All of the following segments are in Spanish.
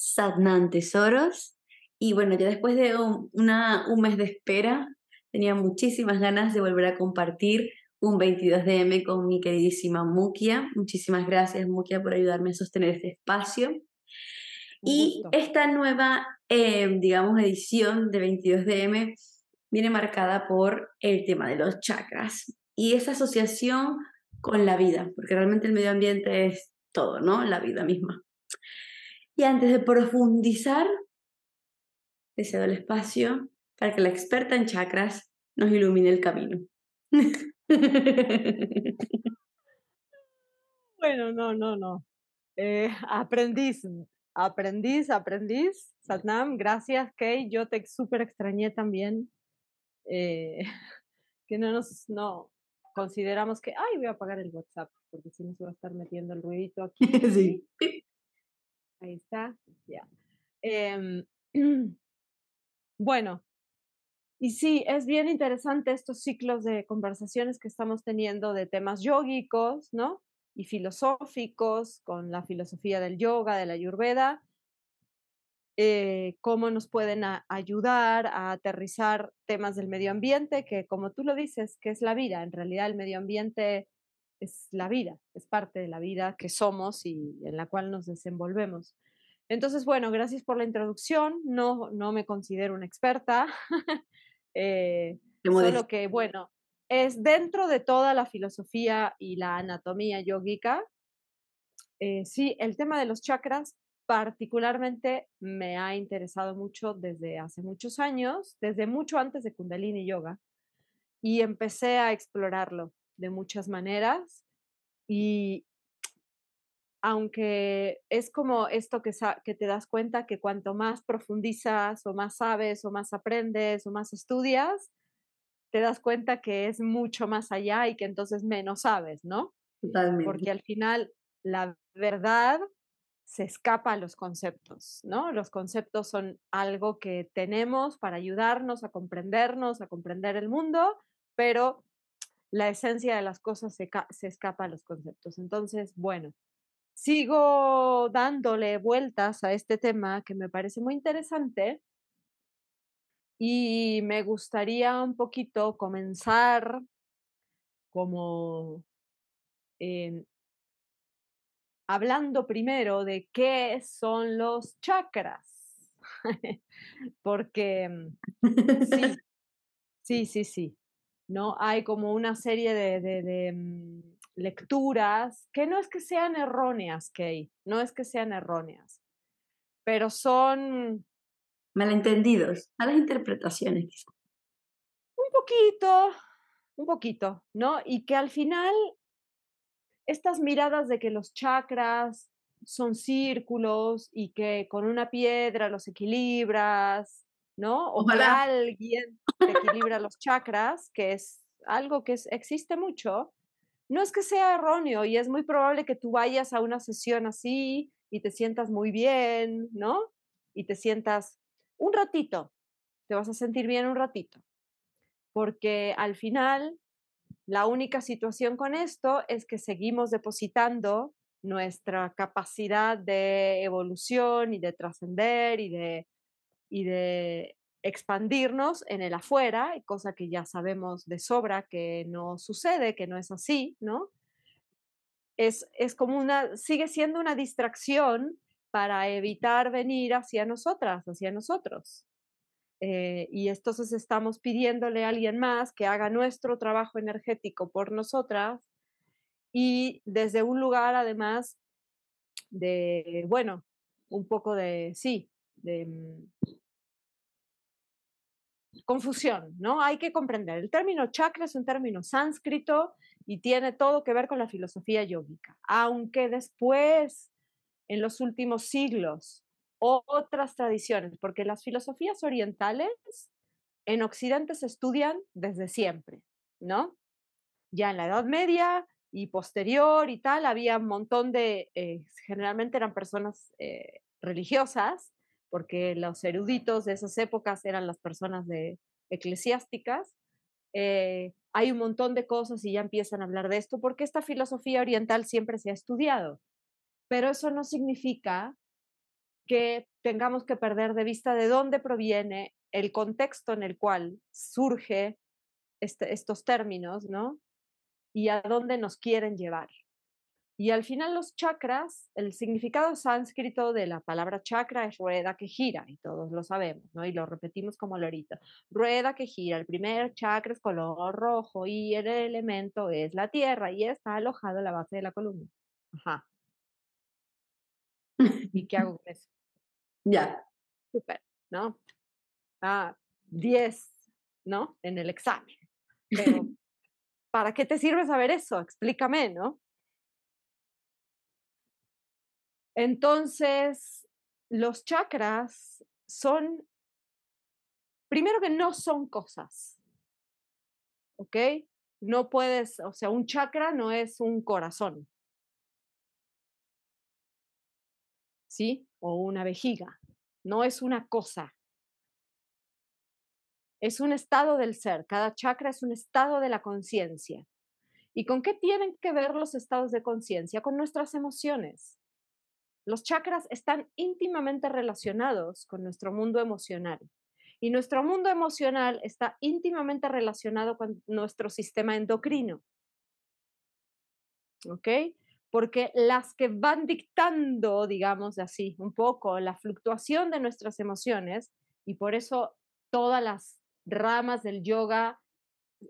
Satnam Tesoros. Y bueno, ya después de un, mes de espera, tenía muchísimas ganas de volver a compartir un 22DM con mi queridísima Mukia. Muchísimas gracias, Mukia, por ayudarme a sostener este espacio. Y esta nueva, eh, digamos, edición de 22DM viene marcada por el tema de los chakras y esa asociación con la vida, porque realmente el medio ambiente es todo, ¿no? La vida misma. Y antes de profundizar, deseo el espacio para que la experta en chakras nos ilumine el camino. Bueno, no, no, no. Eh, aprendiz, aprendiz, aprendiz. Satnam, gracias, Kay. Yo te súper extrañé también. Eh, que no nos, no, consideramos que, ay, voy a apagar el WhatsApp, porque si no se va a estar metiendo el ruidito aquí. Sí. Ahí está, ya. Em, bueno, y sí, es bien interesante estos ciclos de conversaciones que estamos teniendo de temas yógicos, ¿no? Y filosóficos, con la filosofía del yoga, de la yurveda, eh, cómo nos pueden ayudar a aterrizar temas del medio ambiente, que como tú lo dices, que es la vida, en realidad el medio ambiente es la vida, es parte de la vida que somos y en la cual nos desenvolvemos. Entonces, bueno, gracias por la introducción. No, no me considero una experta, eh, solo que, bueno, es dentro de toda la filosofía y la anatomía yogica. Eh, sí, el tema de los chakras particularmente me ha interesado mucho desde hace muchos años, desde mucho antes de Kundalini Yoga, y empecé a explorarlo de muchas maneras y aunque es como esto que, que te das cuenta que cuanto más profundizas o más sabes o más aprendes o más estudias, te das cuenta que es mucho más allá y que entonces menos sabes, ¿no? Totalmente. Porque al final la verdad se escapa a los conceptos, ¿no? Los conceptos son algo que tenemos para ayudarnos a comprendernos, a comprender el mundo, pero la esencia de las cosas se, escapa a los conceptos. Entonces, bueno, sigo dándole vueltas a este tema que me parece muy interesante y me gustaría un poquito comenzar como hablando primero de qué son los chakras, porque mm, sí, sí, sí, sí, ¿no? Hay como una serie de, mm, lecturas que no es que sean erróneas, Kay, no es que sean erróneas, pero son... Malentendidos, malas interpretaciones. Un poquito, un poquito, ¿no? Y que al final estas miradas de que los chakras son círculos y que con una piedra los equilibras ¿no? O Ojalá. que alguien equilibra los chakras, que es algo que existe mucho. No es que sea erróneo y es muy probable que tú vayas a una sesión así y te sientas muy bien, ¿no? Y te sientas un ratito, te vas a sentir bien un ratito, porque al final la única situación con esto es que seguimos depositando nuestra capacidad de evolución y de trascender y de y de expandirnos en el afuera, cosa que ya sabemos de sobra que no sucede, que no es así, ¿no? Es, como una, sigue siendo una distracción para evitar venir hacia nosotras, hacia nosotros. Eh, y entonces estamos pidiéndole a alguien más que haga nuestro trabajo energético por nosotras y desde un lugar además de, bueno, un poco de, sí, de, mm, confusión, ¿no? Hay que comprender. El término chakra es un término sánscrito y tiene todo que ver con la filosofía yógica, aunque después, en los últimos siglos, otras tradiciones, porque las filosofías orientales en Occidente se estudian desde siempre, ¿no? Ya en la Edad Media y posterior y tal, había un montón de, eh, generalmente eran personas eh, religiosas porque los eruditos de esas épocas eran las personas de, eclesiásticas. Eh, hay un montón de cosas y ya empiezan a hablar de esto, porque esta filosofía oriental siempre se ha estudiado. Pero eso no significa que tengamos que perder de vista de dónde proviene el contexto en el cual surge este, estos términos, ¿no? Y a dónde nos quieren llevar. Y al final los chakras, el significado sánscrito de la palabra chakra es rueda que gira, y todos lo sabemos, ¿no? Y lo repetimos como lorito. Rueda que gira, el primer chakra es color rojo y el elemento es la tierra y está alojado en la base de la columna. Ajá. ¿Y qué hago con eso? Ya. Súper, ¿no? Ah, 10, ¿no? En el examen. Pero, ¿para qué te sirve saber eso? Explícame, ¿no? Entonces, los chakras son, primero que no son cosas, ¿ok? No puedes, o sea, un chakra no es un corazón, ¿sí? O una vejiga, no es una cosa. Es un estado del ser, cada chakra es un estado de la conciencia. ¿Y con qué tienen que ver los estados de conciencia? Con nuestras emociones. Los chakras están íntimamente relacionados con nuestro mundo emocional y nuestro mundo emocional está íntimamente relacionado con nuestro sistema endocrino. ¿Ok? Porque las que van dictando, digamos así, un poco la fluctuación de nuestras emociones, y por eso todas las ramas del yoga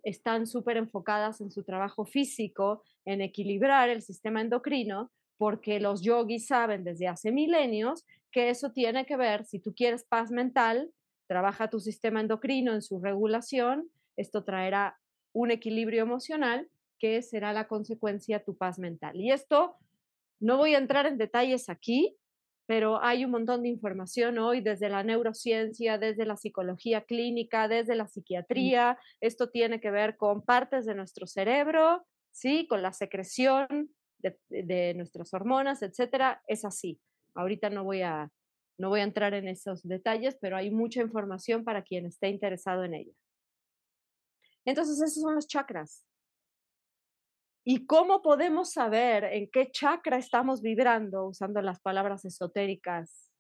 están súper enfocadas en su trabajo físico, en equilibrar el sistema endocrino, porque los yogis saben desde hace milenios que eso tiene que ver, si tú quieres paz mental, trabaja tu sistema endocrino en su regulación, esto traerá un equilibrio emocional que será la consecuencia tu paz mental. Y esto, no voy a entrar en detalles aquí, pero hay un montón de información hoy desde la neurociencia, desde la psicología clínica, desde la psiquiatría. Esto tiene que ver con partes de nuestro cerebro, ¿sí? Con la secreción de, nuestras hormonas, etcétera, es así. Ahorita no voy a no voy a entrar en esos detalles, pero hay mucha información para quien esté interesado en ella. Entonces, esos son los chakras. ¿Y cómo podemos saber en qué chakra estamos vibrando usando las palabras esotéricas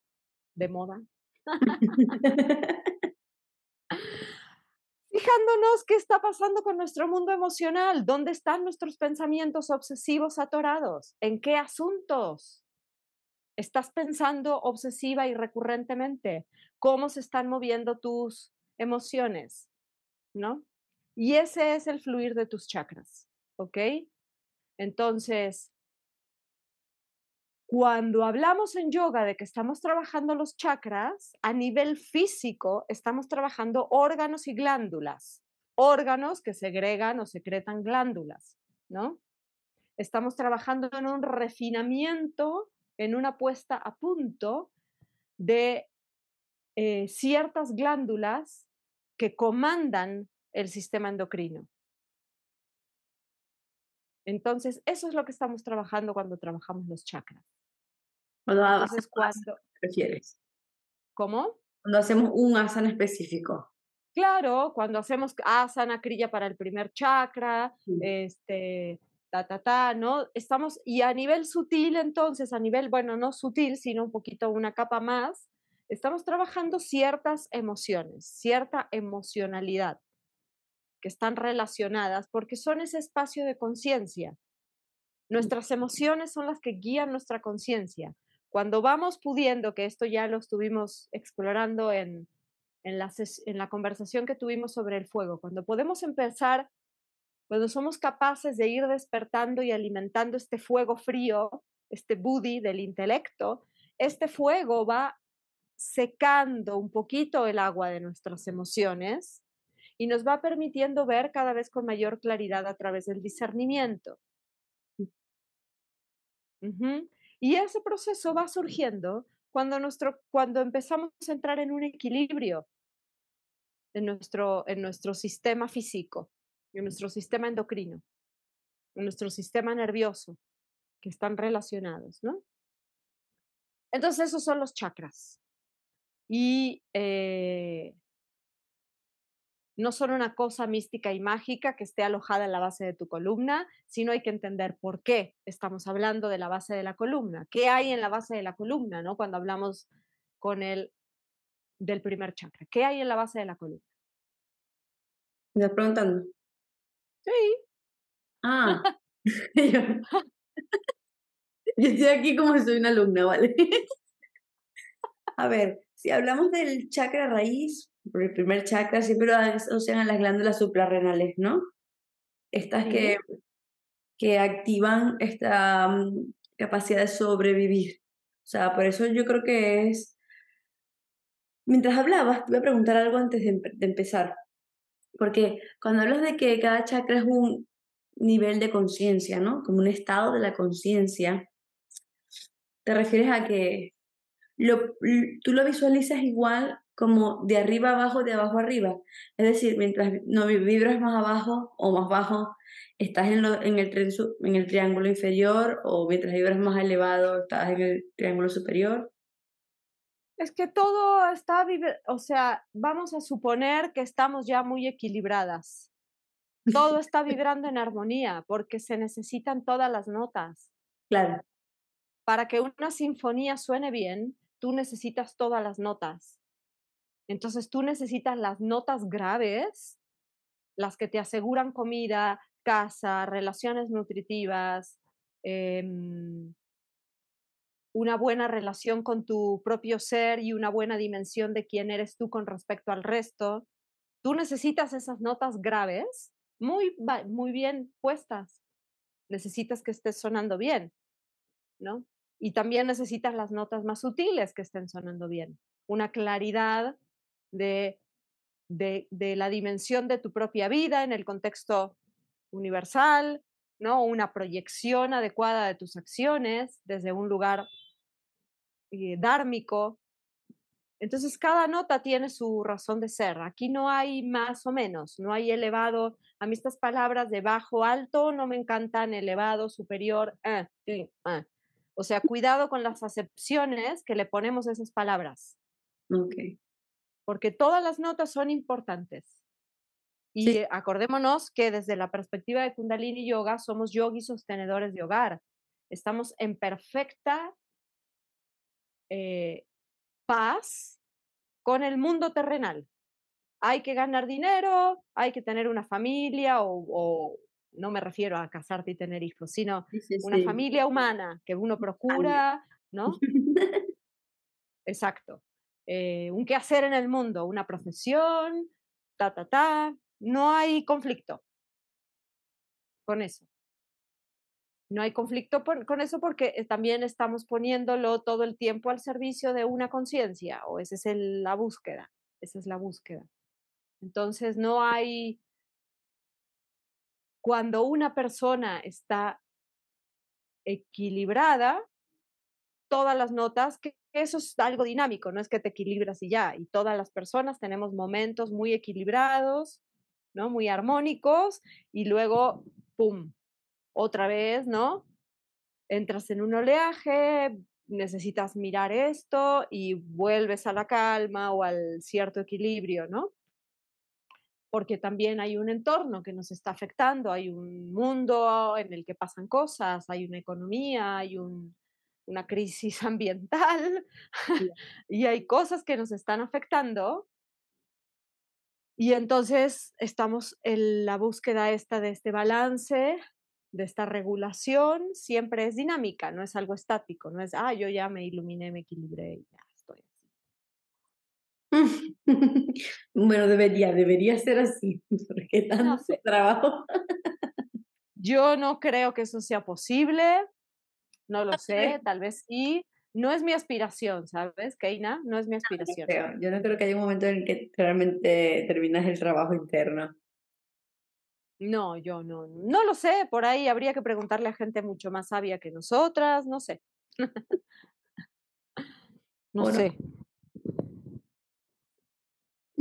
de moda? fijándonos qué está pasando con nuestro mundo emocional, dónde están nuestros pensamientos obsesivos atorados, en qué asuntos estás pensando obsesiva y recurrentemente, cómo se están moviendo tus emociones, ¿no? Y ese es el fluir de tus chakras, ¿ok? Entonces, cuando hablamos en yoga de que estamos trabajando los chakras, a nivel físico estamos trabajando órganos y glándulas, órganos que segregan o secretan glándulas, Estamos trabajando en un refinamiento, en una puesta a punto de eh, ciertas glándulas que comandan el sistema endocrino. Entonces, eso es lo que estamos trabajando cuando trabajamos los chakras. Cuando Entonces, cuando... ¿Prefieres? ¿Cómo? Cuando hacemos un asana específico. Claro, cuando hacemos asana, krilla para el primer chakra, este, ta, ta, ta, ¿no? Estamos, y a nivel sutil entonces, a nivel, bueno, no sutil, sino un poquito una capa más, estamos trabajando ciertas emociones, cierta emocionalidad que están relacionadas porque son ese espacio de conciencia. Nuestras emociones son las que guían nuestra conciencia. Cuando vamos pudiendo, que esto ya lo estuvimos explorando en, en, la, conversación que tuvimos sobre el fuego, cuando podemos empezar, cuando somos capaces de ir despertando y alimentando este fuego frío, este buddy del intelecto, este fuego va secando un poquito el agua de nuestras emociones y nos va permitiendo ver cada vez con mayor claridad a través del discernimiento. Y ese proceso va surgiendo cuando, nuestro, cuando empezamos a entrar en un equilibrio en nuestro, en nuestro sistema físico, en nuestro sistema endocrino, en nuestro sistema nervioso, que están relacionados, ¿no? Entonces, esos son los chakras. Y eh, no solo una cosa mística y mágica que esté alojada en la base de tu columna, sino hay que entender por qué estamos hablando de la base de la columna, qué hay en la base de la columna, ¿no? Cuando hablamos con el del primer chakra, ¿qué hay en la base de la columna? ¿Me estás preguntando? Sí. Ah. yo estoy aquí como si soy una alumna, ¿vale? A ver, si hablamos del chakra raíz, el primer chakra siempre lo asocian a las glándulas suprarrenales, ¿no? Estas que, que activan esta mm, capacidad de sobrevivir. O sea, por eso yo creo que es... Mientras hablabas, te voy a preguntar algo antes de empezar. Porque cuando hablas de que cada chakra es un nivel de conciencia, ¿no? Como un estado de la conciencia, te refieres a que lo, tú lo visualizas igual como de arriba abajo, de abajo arriba. Es decir, mientras no vibras más abajo o más bajo, estás en, el, en el triángulo inferior o mientras vibras más elevado, estás en el triángulo superior. Es que todo está, o sea, vamos a suponer que estamos ya muy equilibradas. Todo está vibrando en armonía porque se necesitan todas las notas. Claro. Para que una sinfonía suene bien, tú necesitas todas las notas. Entonces tú necesitas las notas graves, las que te aseguran comida, casa, relaciones nutritivas, em, una buena relación con tu propio ser y una buena dimensión de quién eres tú con respecto al resto. Tú necesitas esas notas graves muy, muy bien puestas. Necesitas que estés sonando bien, ¿no? Y también necesitas las notas más sutiles que estén sonando bien, una claridad de, de, la dimensión de tu propia vida en el contexto universal, ¿no? una proyección adecuada de tus acciones desde un lugar eh, dármico. Entonces cada nota tiene su razón de ser. Aquí no hay más o menos, no hay elevado. A mí estas palabras de bajo, alto no me encantan, elevado, superior. Eh, eh, o sea, cuidado con las acepciones que le ponemos a esas palabras. Porque todas las notas son importantes. Y acordémonos que desde la perspectiva de Kundalini Yoga somos yogis sostenedores de hogar. Estamos en perfecta eh, paz con el mundo terrenal. Hay que ganar dinero, hay que tener una familia o no me refiero a casarte y tener hijos, sino una familia humana que uno procura, ¿no? Exacto. Eh, un quehacer en el mundo, una profesión, ta, ta, ta. No hay conflicto con eso. No hay conflicto con eso porque eh, también estamos poniéndolo todo el tiempo al servicio de una conciencia, o esa es la búsqueda, esa es la búsqueda. Entonces no hay, cuando una persona está equilibrada, todas las notas, que eso es algo dinámico, no es que te equilibras y ya, y todas las personas tenemos momentos muy equilibrados, ¿no? Muy armónicos, y luego, ¡pum!, otra vez, ¿no? Entras en un oleaje, necesitas mirar esto y vuelves a la calma o al cierto equilibrio, ¿no? porque también hay un entorno que nos está afectando, hay un mundo en el que pasan cosas, hay una economía, hay una crisis ambiental y hay cosas que nos están afectando. Y entonces estamos en la búsqueda esta de este balance, de esta regulación, siempre es dinámica, no es algo estático, no es, ah, yo ya me iluminé, me equilibré, ya bueno, debería, debería ser así, porque tanto trabajo. Yo no creo que eso sea posible, no lo ah, sé, tal vez sí. No es mi aspiración, ¿sabes, Keina? No es mi ah, aspiración. Yo no creo que haya un momento en el que realmente terminas el trabajo interno. No, yo no, no lo sé, por ahí habría que preguntarle a gente mucho más sabia que nosotras, no sé. no sé.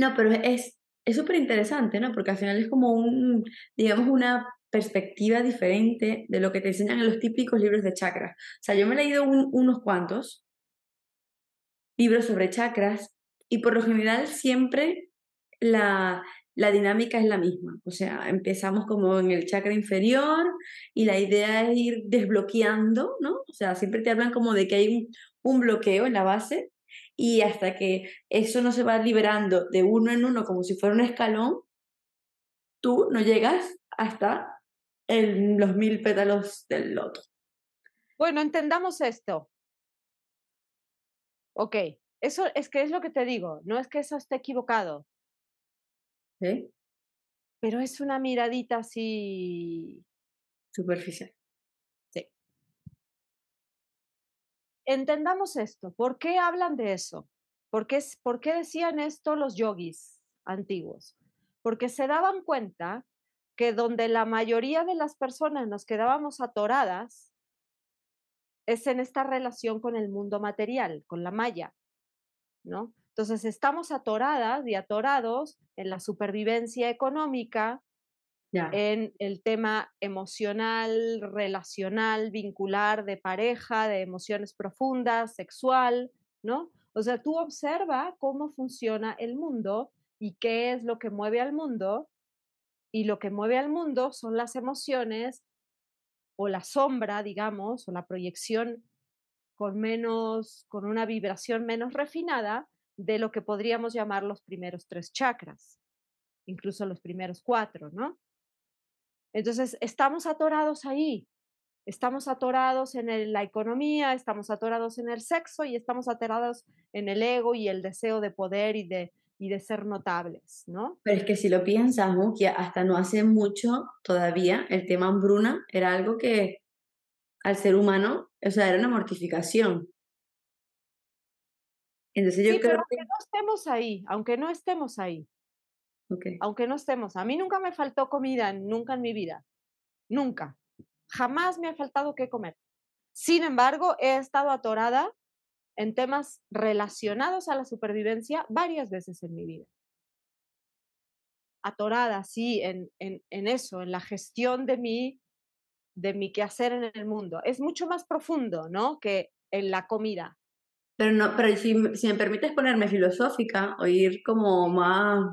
No, pero es súper interesante, ¿no? Porque al final es como un, digamos, una perspectiva diferente de lo que te enseñan en los típicos libros de chakras. O sea, yo me he leído unos cuantos libros sobre chakras y por lo general siempre la, dinámica es la misma. O sea, empezamos como en el chakra inferior y la idea es ir desbloqueando, ¿no? O sea, siempre te hablan como de que hay un, un bloqueo en la base y hasta que eso no se va liberando de uno en uno como si fuera un escalón, tú no llegas hasta los mil pétalos del loto. Bueno, entendamos esto. Ok, eso es que es lo que te digo, no es que eso esté equivocado. ¿Sí? Pero es una miradita así... Superficial. entendamos esto. ¿Por qué hablan de eso? ¿Por qué, decían esto los yogis antiguos? Porque se daban cuenta que donde la mayoría de las personas nos quedábamos atoradas es en esta relación con el mundo material, con la malla. Entonces estamos atoradas y atorados en la supervivencia económica, en el tema emocional, relacional, vincular, de pareja, de emociones profundas, sexual, ¿no? O sea, tú observa cómo funciona el mundo y qué es lo que mueve al mundo. Y lo que mueve al mundo son las emociones o la sombra, digamos, o la proyección con menos, con una vibración menos refinada de lo que podríamos llamar los primeros tres chakras, incluso los primeros cuatro, ¿no? Entonces, estamos atorados ahí, estamos atorados en la economía, estamos atorados en el sexo y estamos atorados en el ego y el deseo de poder y de, ser notables, ¿no? Pero es que si lo piensas, que hasta no hace mucho todavía el tema hambruna era algo que al ser humano, o sea, era una mortificación. Entonces yo creo que... aunque no estemos ahí, aunque no estemos ahí, aunque no estemos. A mí nunca me faltó comida, nunca en mi vida. Nunca. Jamás me ha faltado qué comer. Sin embargo, he estado atorada en temas relacionados a la supervivencia varias veces en mi vida. Atorada, sí, en, eso, en la gestión de mi, de mi quehacer en el mundo. Es mucho más profundo, ¿no? Que en la comida. Pero, no, pero si, si me permites ponerme filosófica o ir como más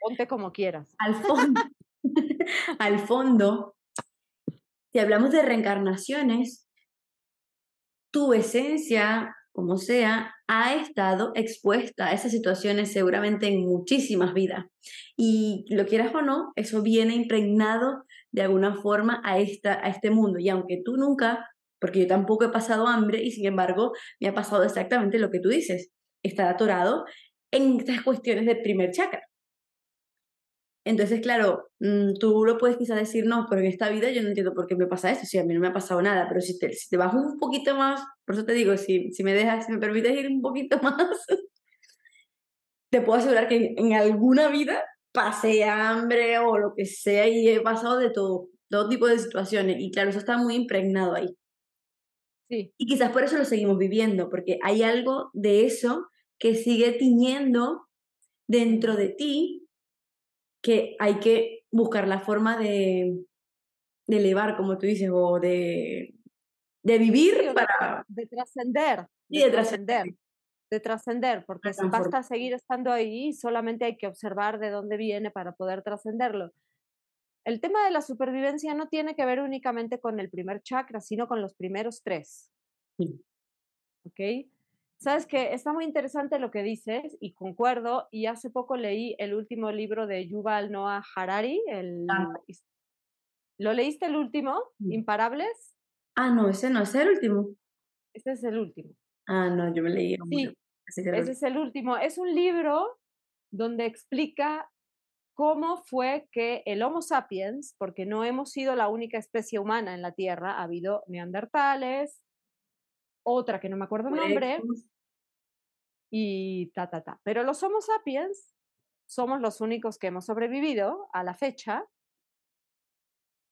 Ponte como quieras. Al fondo, al fondo, si hablamos de reencarnaciones, tu esencia, como sea, ha estado expuesta a esas situaciones seguramente en muchísimas vidas. Y lo quieras o no, eso viene impregnado de alguna forma a, esta, a este mundo. Y aunque tú nunca, porque yo tampoco he pasado hambre y sin embargo me ha pasado exactamente lo que tú dices, estar atorado en estas cuestiones de primer chakra. Entonces, claro, mm, tú lo puedes quizás decir, no, pero en esta vida yo no entiendo por qué me pasa eso, si a mí no me ha pasado nada, pero si te, si te bajas un poquito más, por eso te digo, si, si me dejas, si me permites ir un poquito más, te puedo asegurar que en, alguna vida pasé hambre o lo que sea y he pasado de todo, todo tipo de situaciones. Y claro, eso está muy impregnado ahí. Y quizás por eso lo seguimos viviendo, porque hay algo de eso que sigue tiñendo dentro de ti que hay que buscar la forma de, elevar, como tú dices, o de, vivir para... De trascender. y de, trascender. De trascender, porque basta seguir estando ahí, solamente hay que observar de dónde viene para poder trascenderlo. El tema de la supervivencia no tiene que ver únicamente con el primer chakra, sino con los primeros tres. ¿Ok? Sabes que está muy interesante lo que dices y concuerdo. Y hace poco leí el último libro de Yuval Noah Harari. El... Ah. ¿Lo leíste el último? Mm. ¿Imparables? Ah, no, ese no, es el último. este es el último. Ah, no, yo me leí. Sí, ese es el último. Es un libro donde explica cómo fue que el Homo sapiens, porque no hemos sido la única especie humana en la Tierra, ha habido neandertales, otra que no me acuerdo el nombre, y ta, ta, ta. Pero los Homo sapiens somos los únicos que hemos sobrevivido a la fecha,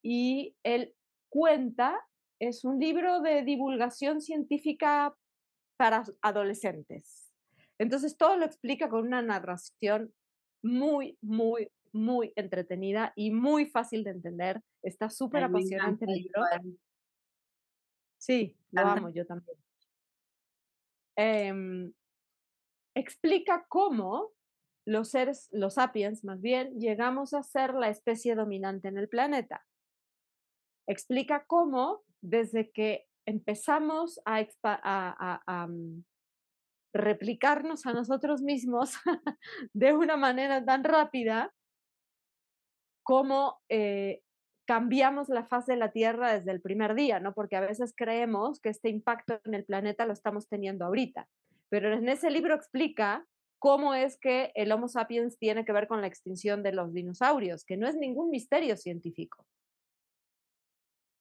y el cuenta, es un libro de divulgación científica para adolescentes. Entonces todo lo explica con una narración muy, muy, muy entretenida y muy fácil de entender. Está súper apasionante el libro. Sí, lo amo, yo también. Em, explica cómo los seres, los sapiens más bien, llegamos a ser la especie dominante en el planeta. Explica cómo desde que empezamos a, mm, replicarnos a nosotros mismos de una manera tan rápida, cómo... Eh, cambiamos la faz de la Tierra desde el primer día, ¿no? Porque a veces creemos que este impacto en el planeta lo estamos teniendo ahorita. Pero en ese libro explica cómo es que el Homo sapiens tiene que ver con la extinción de los dinosaurios, que no es ningún misterio científico.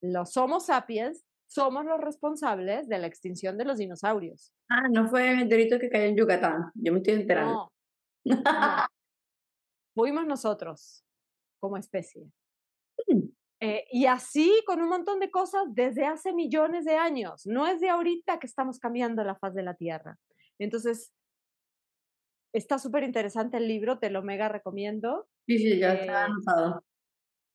Los Homo sapiens somos los responsables de la extinción de los dinosaurios. Ah, no fue el meteorito que cayó en Yucatán. Yo me estoy enterando. Fuimos nosotros como especie. Eh, y así con un montón de cosas desde hace millones de años. No es de ahorita que estamos cambiando la faz de la Tierra. Entonces, está súper interesante el libro, te lo mega recomiendo. Eh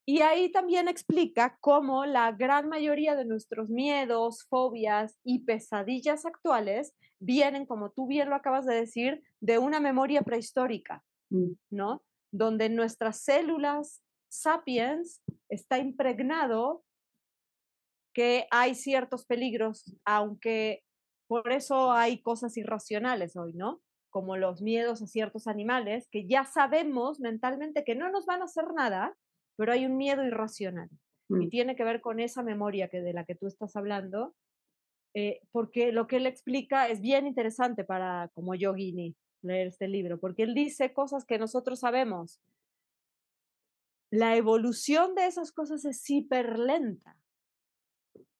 y ahí también explica cómo la gran mayoría de nuestros miedos, fobias y pesadillas actuales vienen, como tú bien lo acabas de decir, de una memoria prehistórica, mm. ¿no? Donde nuestras células sapiens está impregnado que hay ciertos peligros, aunque por eso hay cosas irracionales hoy, ¿no? Como los miedos a ciertos animales, que ya sabemos mentalmente que no nos van a hacer nada, pero hay un miedo irracional. Y mm. tiene que ver con esa memoria que de la que tú estás hablando, eh, porque lo que él explica es bien interesante para como yo, yogini leer este libro, porque él dice cosas que nosotros sabemos, la evolución de esas cosas es hiperlenta.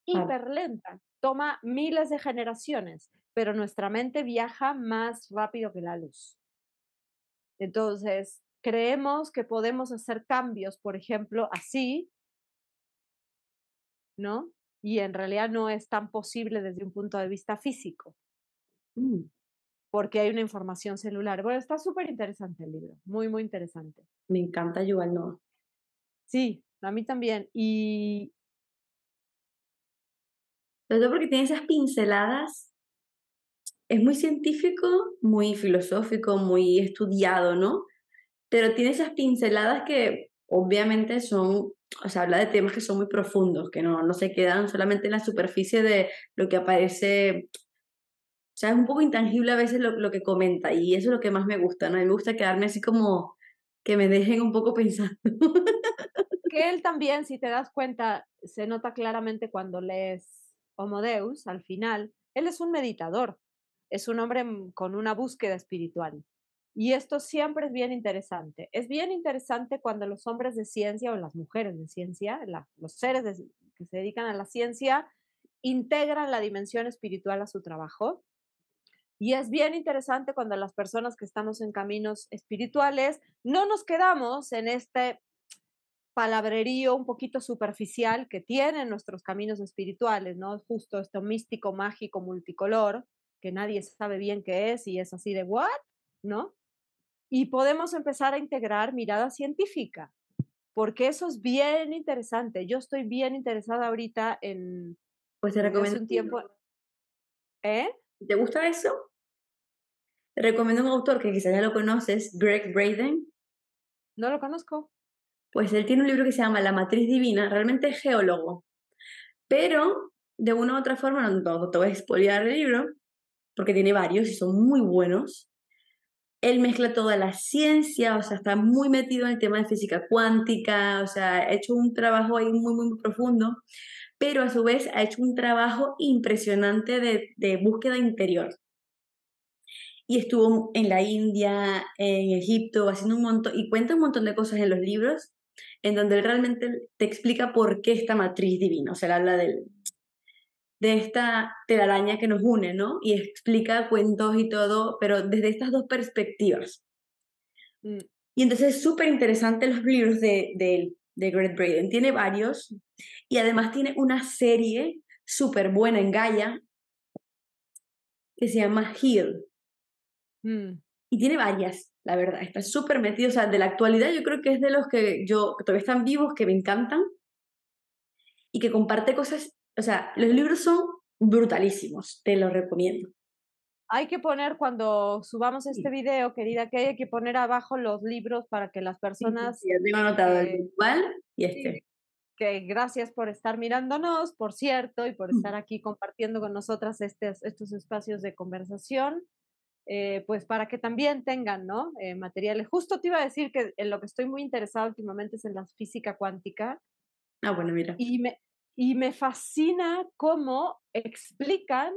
Hiperlenta. Toma miles de generaciones, pero nuestra mente viaja más rápido que la luz. Entonces, creemos que podemos hacer cambios, por ejemplo, así, ¿no? Y en realidad no es tan posible desde un punto de vista físico. Mm. porque hay una información celular. Bueno, está súper interesante el libro, muy, muy interesante. Me encanta Yuval Sí, a mí también. Y. Sobre todo porque tiene esas pinceladas. Es muy científico, muy filosófico, muy estudiado, ¿no? Pero tiene esas pinceladas que obviamente son, o sea, habla de temas que son muy profundos, que no, no se quedan solamente en la superficie de lo que aparece o sea, es un poco intangible a veces lo, lo, que comenta y eso es lo que más me gusta, ¿no? Me gusta quedarme así como que me dejen un poco pensando que él también, si te das cuenta, se nota claramente cuando lees Homo Deus al final, él es un meditador, es un hombre mm, con una búsqueda espiritual. Y esto siempre es bien interesante. Es bien interesante cuando los hombres de ciencia o las mujeres de ciencia, los seres que se dedican a la ciencia, integran la dimensión espiritual a su trabajo. Y es bien interesante cuando las personas que estamos en caminos espirituales no nos quedamos en este palabrerío un poquito superficial que tienen nuestros caminos espirituales, ¿no? Justo esto místico, mágico, multicolor, que nadie sabe bien qué es y es así de what, ¿no? Y podemos empezar a integrar mirada científica, porque eso es bien interesante. Yo estoy bien interesada ahorita en... Pues te recomiendo... Un tiempo... ¿Eh? ¿Te gusta eso? Te recomiendo un autor que quizás ya lo conoces, Greg Braden. No lo conozco. Pues él tiene un libro que se llama La Matriz Divina, realmente es geólogo, pero de una u otra forma, no, todo. te voy a expoliar el libro, porque tiene varios y son muy buenos. Él mezcla toda la ciencia, o sea, está muy metido en el tema de física cuántica, o sea, ha hecho un trabajo ahí muy, muy, profundo, pero a su vez ha hecho un trabajo impresionante de, de búsqueda interior y estuvo en la India, en Egipto, haciendo un montón, y cuenta un montón de cosas en los libros en donde él realmente te explica por qué esta matriz divina, o sea, él habla de esta telaraña que nos une, ¿no? Y explica cuentos y todo, pero desde estas dos perspectivas. Mm. Y entonces es súper interesante los libros de, de, de Greg Braden. Tiene varios y además tiene una serie súper buena en Gaia que se llama Heal. Mm y tiene varias, la verdad, está súper metido, o sea, de la actualidad yo creo que es de los que yo, que todavía están vivos, que me encantan, y que comparte cosas, o sea, los libros son brutalísimos, te los recomiendo. Hay que poner cuando subamos este video, querida, que hay que poner abajo los libros para que las personas... Sí, anotado el virtual y este. Que gracias por estar mirándonos, por cierto, y por mm. estar aquí compartiendo con nosotras estos espacios de conversación. Eh, pues para que también tengan, ¿no? Eh, materiales. Justo te iba a decir que en lo que estoy muy interesada últimamente es en la física cuántica. Ah, bueno, mira. Y me, y me fascina cómo explican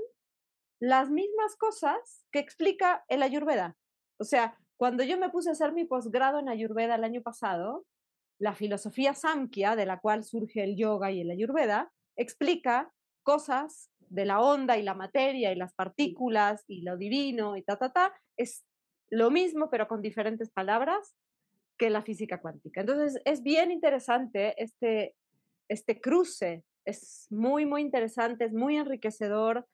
las mismas cosas que explica el Ayurveda. O sea, cuando yo me puse a hacer mi posgrado en Ayurveda el año pasado, la filosofía Samkhya, de la cual surge el yoga y el Ayurveda, explica cosas de la onda y la materia y las partículas y lo divino y ta, ta, ta, es lo mismo pero con diferentes palabras que la física cuántica. Entonces es bien interesante este, este cruce, es muy, muy interesante, es muy enriquecedor,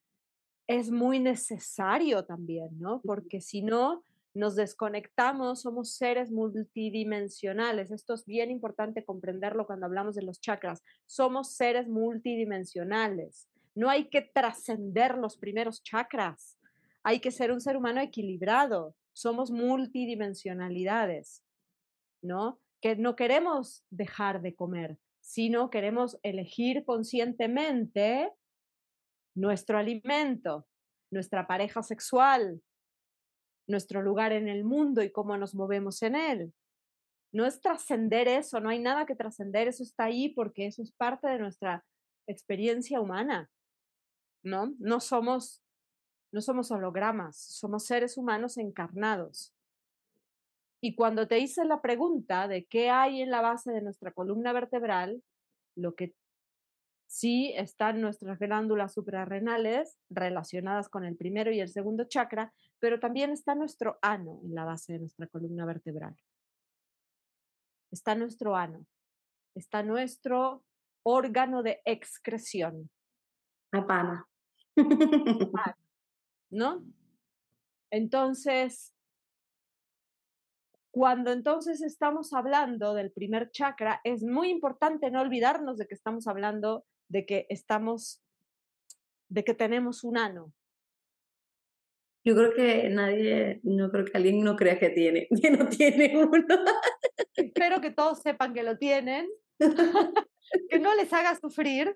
es muy necesario también, ¿no? Porque si no, nos desconectamos, somos seres multidimensionales. Esto es bien importante comprenderlo cuando hablamos de los chakras. Somos seres multidimensionales. No hay que trascender los primeros chakras. Hay que ser un ser humano equilibrado. Somos multidimensionalidades, ¿no? Que no queremos dejar de comer, sino queremos elegir conscientemente nuestro alimento, nuestra pareja sexual, nuestro lugar en el mundo y cómo nos movemos en él. No es trascender eso, no hay nada que trascender, eso está ahí porque eso es parte de nuestra experiencia humana. ¿no? somos, no somos hologramas, somos seres humanos encarnados. Y cuando te hice la pregunta de qué hay en la base de nuestra columna vertebral, lo que sí están nuestras glándulas suprarrenales relacionadas con el primero y el segundo chakra, pero también está nuestro ano en la base de nuestra columna vertebral. Está nuestro ano, está nuestro órgano de excreción, pana. ¿No? Entonces, cuando entonces estamos hablando del primer chakra, es muy importante no olvidarnos de que estamos hablando de que estamos, de que tenemos un ano. Yo creo que nadie, no creo que alguien no crea que tiene, que no tiene uno. Espero que todos sepan que lo tienen, que no les haga sufrir.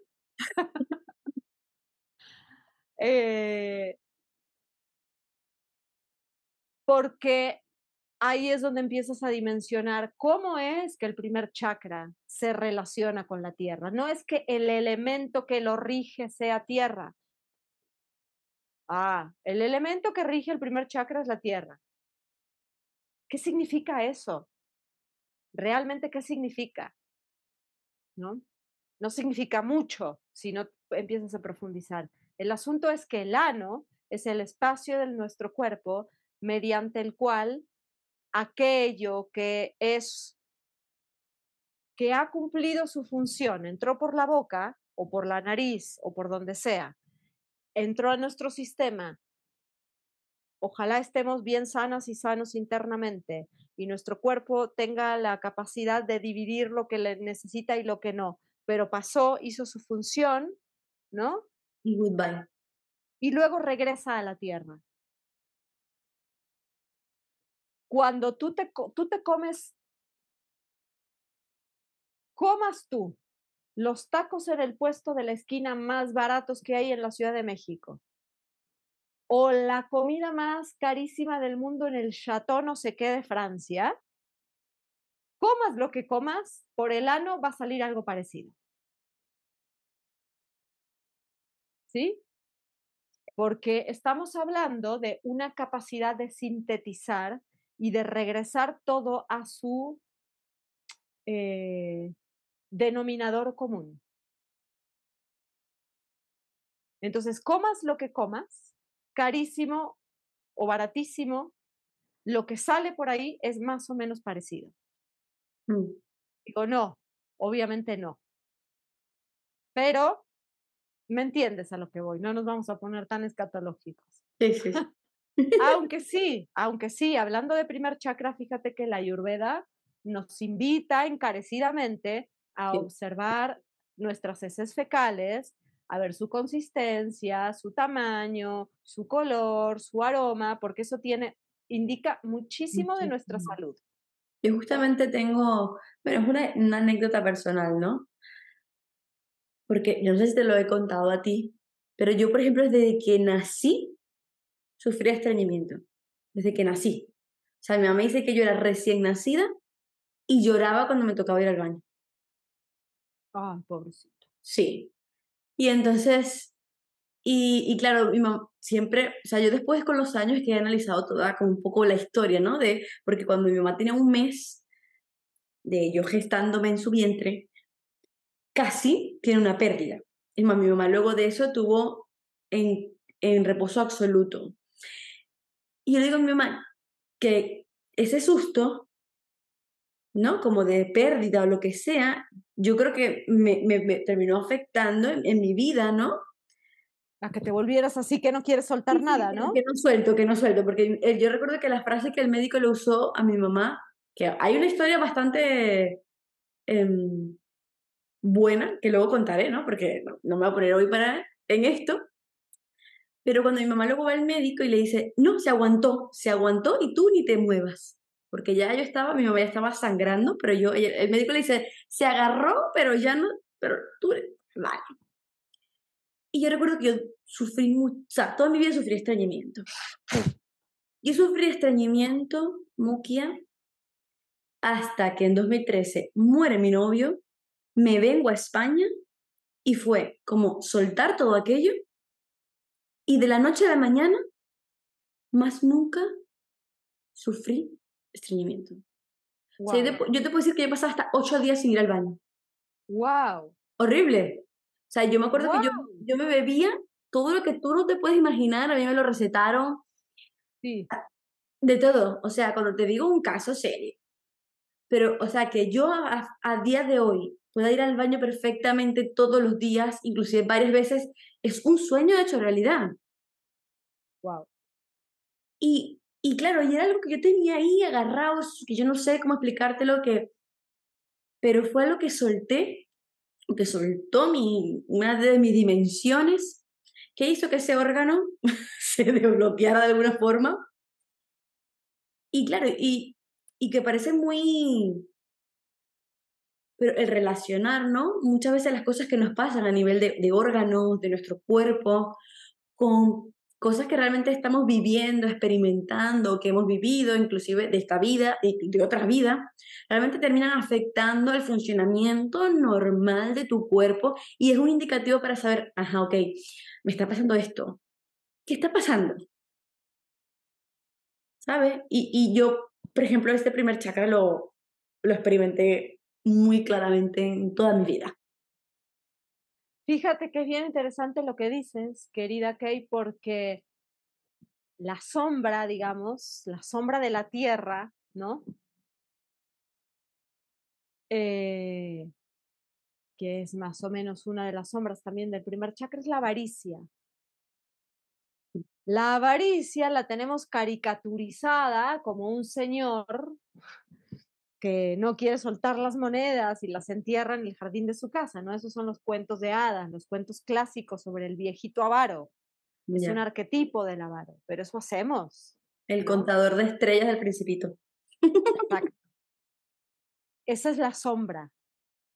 Eh, porque ahí es donde empiezas a dimensionar cómo es que el primer chakra se relaciona con la tierra. No es que el elemento que lo rige sea tierra. Ah, el elemento que rige el primer chakra es la tierra. ¿Qué significa eso? ¿Realmente qué significa? ¿No? No significa mucho si no empiezas a profundizar. El asunto es que el ano es el espacio de nuestro cuerpo mediante el cual aquello que es que ha cumplido su función, entró por la boca o por la nariz o por donde sea, entró a nuestro sistema. Ojalá estemos bien sanas y sanos internamente y nuestro cuerpo tenga la capacidad de dividir lo que le necesita y lo que no, pero pasó, hizo su función, ¿no? Y goodbye. Y luego regresa a la tierra. Cuando tú te, tú te comes, comas tú los tacos en el puesto de la esquina más baratos que hay en la Ciudad de México. O la comida más carísima del mundo en el Chateau no sé qué de Francia. Comas lo que comas, por el ano va a salir algo parecido. ¿sí? Porque estamos hablando de una capacidad de sintetizar y de regresar todo a su eh, denominador común. Entonces, comas lo que comas, carísimo o baratísimo, lo que sale por ahí es más o menos parecido. O mm. Digo, no, obviamente no. Pero me entiendes a lo que voy, no nos vamos a poner tan escatológicos. Sí, sí. aunque sí, aunque sí, hablando de primer chakra, fíjate que la ayurveda nos invita encarecidamente a observar nuestras heces fecales, a ver su consistencia, su tamaño, su color, su aroma, porque eso tiene indica muchísimo, de nuestra salud. Y justamente tengo, bueno, es una anécdota personal, ¿no? porque no sé si te lo he contado a ti, pero yo, por ejemplo, desde que nací, sufrí extrañimiento. desde que nací. O sea, mi mamá dice que yo era recién nacida y lloraba cuando me tocaba ir al baño. Ah, pobrecito. Sí. Y entonces, y, claro, mi mamá siempre, o sea, yo después con los años que he analizado toda como un poco la historia, ¿no? De, porque cuando mi mamá tenía un mes de yo gestándome en su vientre, casi tiene una pérdida. Es mi mamá luego de eso tuvo en, reposo absoluto. Y yo le digo a mi mamá que ese susto, ¿no? Como de pérdida o lo que sea, yo creo que me, terminó afectando en, mi vida, ¿no? A que te volvieras así que no quieres soltar nada, ¿no? Que no suelto, que no suelto, porque yo recuerdo que la frase que el médico le usó a mi mamá, que hay una historia bastante... Em, buena, que luego contaré, ¿no? Porque no, me voy a poner hoy para en esto. Pero cuando mi mamá luego va al médico y le dice, no, se aguantó, se aguantó y tú ni te muevas. Porque ya yo estaba, mi mamá ya estaba sangrando, pero yo, el médico le dice, se agarró, pero ya no, pero tú, vale. Y yo recuerdo que yo sufrí mucho, o sea, toda mi vida sufrí extrañamiento. Yo sufrí extrañamiento, Mukia, hasta que en 2013 muere mi novio me vengo a España y fue como soltar todo aquello y de la noche a la mañana más nunca sufrí estreñimiento. yo, te, puedo decir que yo pasaba hasta ocho días sin ir al baño. ¡Wow! Horrible. O sea, yo me acuerdo que yo, yo me bebía todo lo que tú no te puedes imaginar, a mí me lo recetaron. Sí. Ah, de todo. O sea, cuando te digo un caso serio. Pero, o sea, que yo a día de hoy pueda ir al baño perfectamente todos los días, inclusive varias veces, es un sueño hecho realidad. Wow. Y, y claro, y era algo que yo tenía ahí agarrado, que yo no sé cómo explicártelo, que, pero fue lo que solté, que soltó mi, una de mis dimensiones, que hizo que ese órgano se desbloqueara de alguna forma. Y claro, y, y que parece muy pero el relacionarnos, muchas veces las cosas que nos pasan a nivel de, órganos, de nuestro cuerpo, con cosas que realmente estamos viviendo, experimentando, que hemos vivido, inclusive de esta vida y de otras vidas, realmente terminan afectando el funcionamiento normal de tu cuerpo y es un indicativo para saber, ajá, ok, me está pasando esto. ¿Qué está pasando? ¿Sabes? Y, y yo, por ejemplo, este primer chakra lo, lo experimenté muy claramente en toda mi vida. Fíjate que es bien interesante lo que dices, querida Kay, porque la sombra, digamos, la sombra de la tierra, ¿no? Eh, que es más o menos una de las sombras también del primer chakra, es la avaricia. La avaricia la tenemos caricaturizada como un señor que no quiere soltar las monedas y las entierra en el jardín de su casa, ¿no? Esos son los cuentos de hadas, los cuentos clásicos sobre el viejito avaro. Es un arquetipo del avaro, pero eso hacemos. El contador de estrellas del principito. Exacto. Esa es la sombra.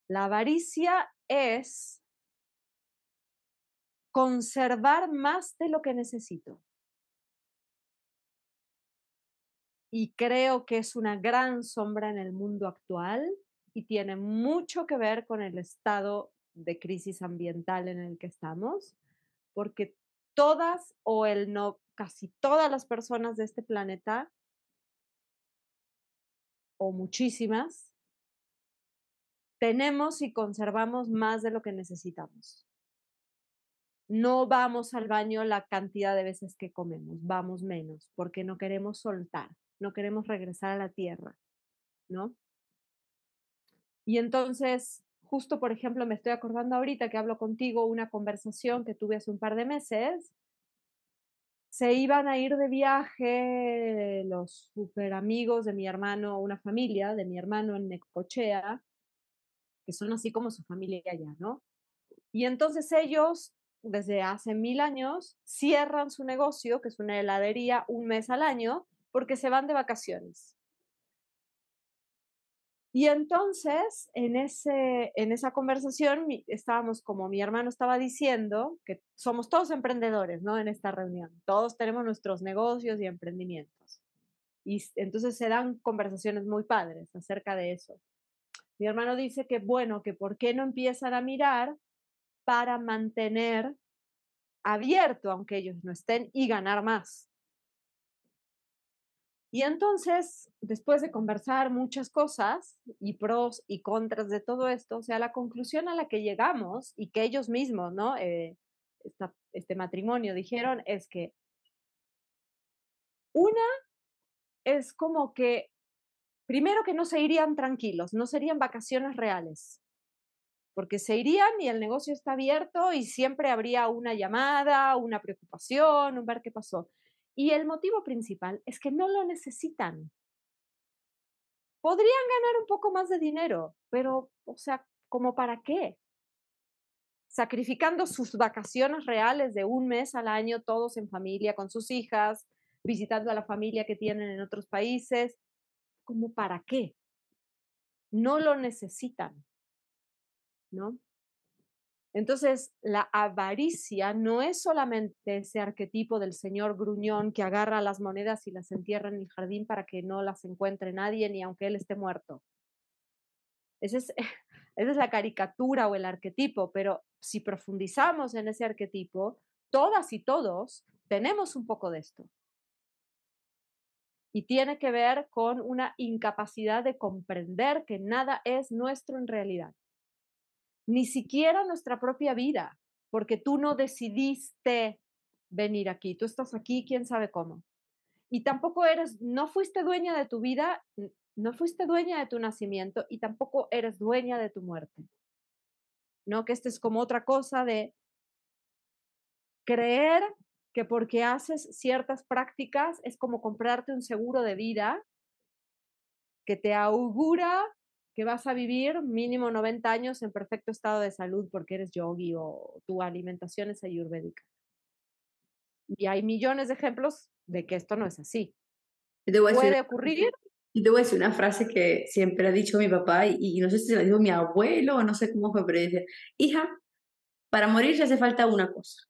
La avaricia es conservar más de lo que necesito. y creo que es una gran sombra en el mundo actual y tiene mucho que ver con el estado de crisis ambiental en el que estamos, porque todas o el no, casi todas las personas de este planeta, o muchísimas, tenemos y conservamos más de lo que necesitamos. No vamos al baño la cantidad de veces que comemos, vamos menos, porque no queremos soltar no queremos regresar a la tierra, ¿no? Y entonces, justo por ejemplo, me estoy acordando ahorita que hablo contigo una conversación que tuve hace un par de meses. Se iban a ir de viaje los super amigos de mi hermano, una familia de mi hermano en Necochea, que son así como su familia allá, ¿no? Y entonces ellos, desde hace mil años, cierran su negocio, que es una heladería, un mes al año, porque se van de vacaciones. Y entonces, en, ese, en esa conversación, estábamos, como mi hermano estaba diciendo, que somos todos emprendedores, ¿no? En esta reunión, todos tenemos nuestros negocios y emprendimientos. Y entonces se dan conversaciones muy padres acerca de eso. Mi hermano dice que, bueno, que por qué no empiezan a mirar para mantener abierto, aunque ellos no estén, y ganar más. Y entonces, después de conversar muchas cosas y pros y contras de todo esto, o sea, la conclusión a la que llegamos y que ellos mismos, ¿no? Eh, este matrimonio dijeron es que una es como que, primero que no se irían tranquilos, no serían vacaciones reales, porque se irían y el negocio está abierto y siempre habría una llamada, una preocupación, un ver qué pasó. Y el motivo principal es que no lo necesitan. Podrían ganar un poco más de dinero, pero, o sea, ¿como para qué? Sacrificando sus vacaciones reales de un mes al año, todos en familia, con sus hijas, visitando a la familia que tienen en otros países, ¿como para qué? No lo necesitan, ¿no? Entonces, la avaricia no es solamente ese arquetipo del señor gruñón que agarra las monedas y las entierra en el jardín para que no las encuentre nadie, ni aunque él esté muerto. esa es la caricatura o el arquetipo, pero si profundizamos en ese arquetipo, todas y todos tenemos un poco de esto. Y tiene que ver con una incapacidad de comprender que nada es nuestro en realidad ni siquiera nuestra propia vida, porque tú no decidiste venir aquí, tú estás aquí, quién sabe cómo. Y tampoco eres, no fuiste dueña de tu vida, no fuiste dueña de tu nacimiento y tampoco eres dueña de tu muerte. ¿No? Que este es como otra cosa de creer que porque haces ciertas prácticas es como comprarte un seguro de vida que te augura que vas a vivir mínimo 90 años en perfecto estado de salud porque eres yogi o tu alimentación es ayurvédica. Y hay millones de ejemplos de que esto no es así. Puede ocurrir. Y te voy a decir una frase que siempre ha dicho mi papá y, no sé si se la dijo mi abuelo o no sé cómo fue, pero decía, hija, para morir ya hace falta una cosa,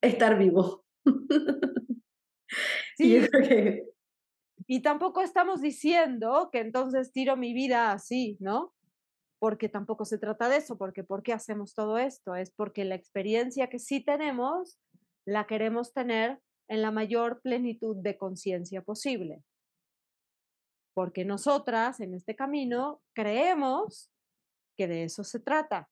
estar vivo. Sí. y yo creo que y tampoco estamos diciendo que entonces tiro mi vida así, ¿no? Porque tampoco se trata de eso, porque ¿por qué hacemos todo esto? Es porque la experiencia que sí tenemos la queremos tener en la mayor plenitud de conciencia posible. Porque nosotras en este camino creemos que de eso se trata.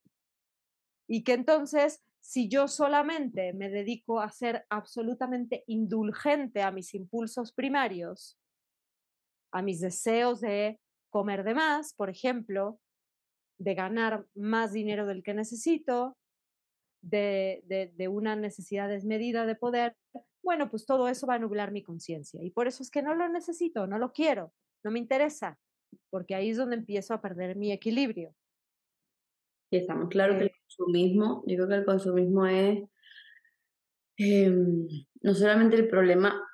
Y que entonces, si yo solamente me dedico a ser absolutamente indulgente a mis impulsos primarios, a mis deseos de comer de más, por ejemplo, de ganar más dinero del que necesito, de, de, una necesidad desmedida de poder, bueno, pues todo eso va a nublar mi conciencia. Y por eso es que no lo necesito, no lo quiero, no me interesa, porque ahí es donde empiezo a perder mi equilibrio. Y estamos claro que el eh. consumismo, yo creo que el consumismo es em, no solamente el problema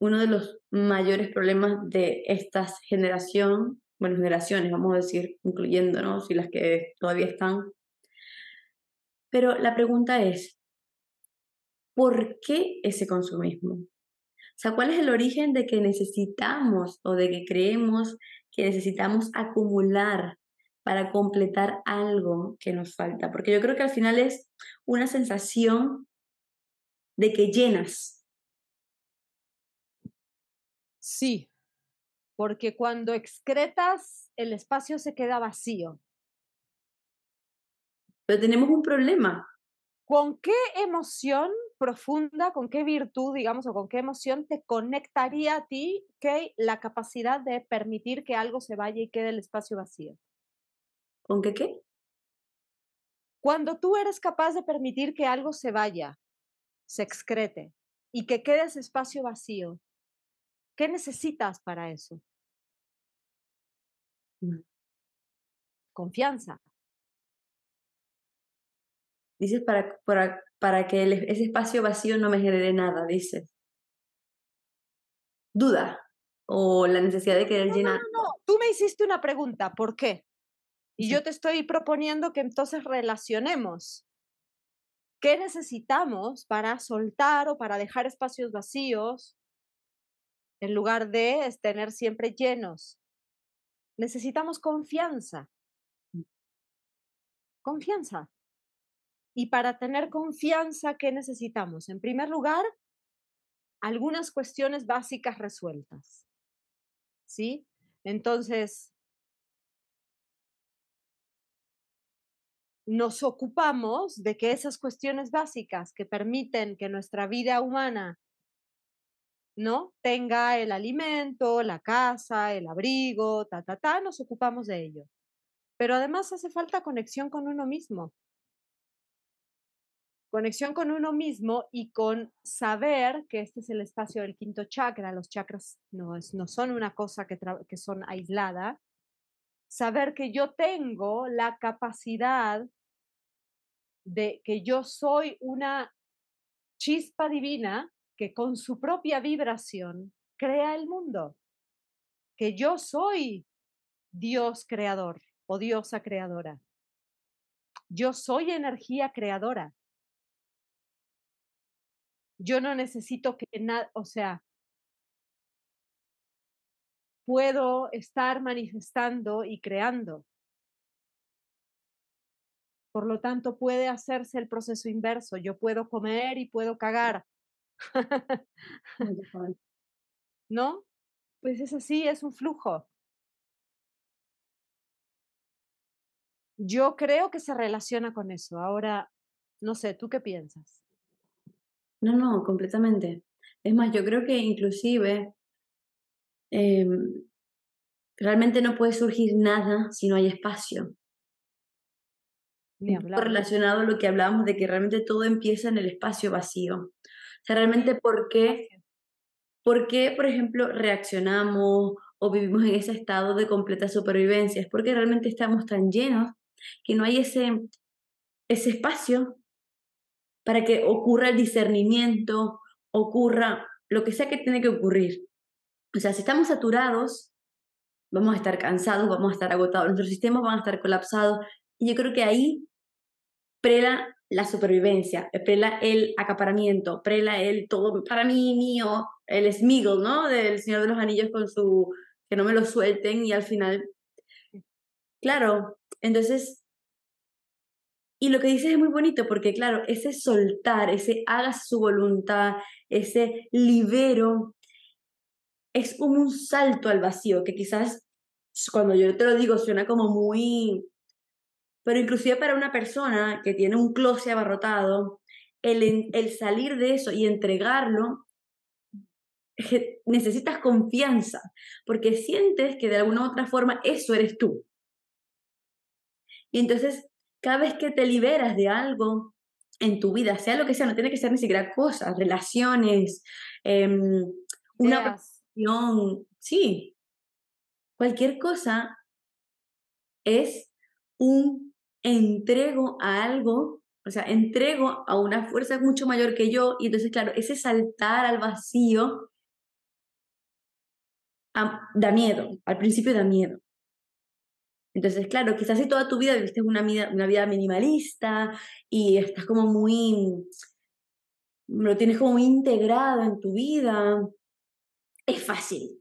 uno de los mayores problemas de esta generación, bueno, generaciones, vamos a decir, incluyéndonos y las que todavía están. Pero la pregunta es, ¿por qué ese consumismo? O sea, ¿cuál es el origen de que necesitamos o de que creemos que necesitamos acumular para completar algo que nos falta? Porque yo creo que al final es una sensación de que llenas, Sí, porque cuando excretas, el espacio se queda vacío. Pero tenemos un problema. ¿Con qué emoción profunda, con qué virtud, digamos, o con qué emoción te conectaría a ti que la capacidad de permitir que algo se vaya y quede el espacio vacío? ¿Con qué qué? Cuando tú eres capaz de permitir que algo se vaya, se excrete y que quede ese espacio vacío, ¿Qué necesitas para eso? Mm. Confianza. Dices para, para, que ese espacio vacío no me genere nada, dices. Duda o la necesidad de querer llenar. No, no, no, tú me hiciste una pregunta, ¿por qué? Y yo te estoy proponiendo que entonces relacionemos qué necesitamos para soltar o para dejar espacios vacíos en lugar de tener siempre llenos. Necesitamos confianza. Mm. Confianza. Y para tener confianza, ¿qué necesitamos? En primer lugar, algunas cuestiones básicas resueltas. ¿Sí? Entonces, nos ocupamos de que esas cuestiones básicas que permiten que nuestra vida humana ¿no? Tenga el alimento, la casa, el abrigo, ta, ta, nos ocupamos de ello. Pero además hace falta conexión con uno mismo. Conexión con uno mismo y con saber que este es el espacio del quinto chakra. Los chakras no, son una cosa que, que son aislada. Saber que yo tengo la capacidad de que yo soy una chispa divina que con su propia vibración crea el mundo, que yo soy Dios creador o diosa creadora. Yo soy energía creadora. Yo no necesito que nada, o sea, puedo estar manifestando y creando. Por lo tanto, puede hacerse el proceso inverso. Yo puedo comer y puedo cagar, ¿No? Pues es así, es un flujo. Yo creo que se relaciona con eso. Ahora, no sé, ¿tú qué piensas? No, no, completamente. Es más, yo creo que inclusive em, realmente no puede surgir nada si no hay espacio. Relacionado a lo que hablábamos de que realmente todo empieza en el espacio vacío sea, realmente por qué, por qué, por ejemplo, reaccionamos o vivimos en ese estado de completa supervivencia. Es porque realmente estamos tan llenos que no hay ese, ese espacio para que ocurra el discernimiento, ocurra lo que sea que tiene que ocurrir. O sea, si estamos saturados, vamos a estar cansados, vamos a estar agotados, nuestros sistemas van a estar colapsados. Y yo creo que ahí prela la supervivencia, eh, prela el acaparamiento, prela el todo para mí mío, el Smiggle, ¿no? Del Señor de los Anillos con su que no me lo suelten y al final claro, entonces y lo que dices es muy bonito porque claro, ese soltar, ese haga su voluntad, ese libero es como un salto al vacío que quizás cuando yo te lo digo suena como muy pero inclusive para una persona que tiene un closet abarrotado, el, salir de eso y entregarlo, necesitas confianza, porque sientes que de alguna u otra forma eso eres tú. Y entonces, cada vez que te liberas de algo en tu vida, sea lo que sea, no tiene que ser ni siquiera cosas, relaciones, em, una relación, sí, cualquier cosa es un entrego a algo, o sea, entrego a una fuerza mucho mayor que yo, y entonces, claro, ese saltar al vacío da miedo, al principio da miedo. Entonces, claro, quizás si toda tu vida viviste una vida, una vida minimalista y estás como muy, lo tienes como muy integrado en tu vida, es fácil,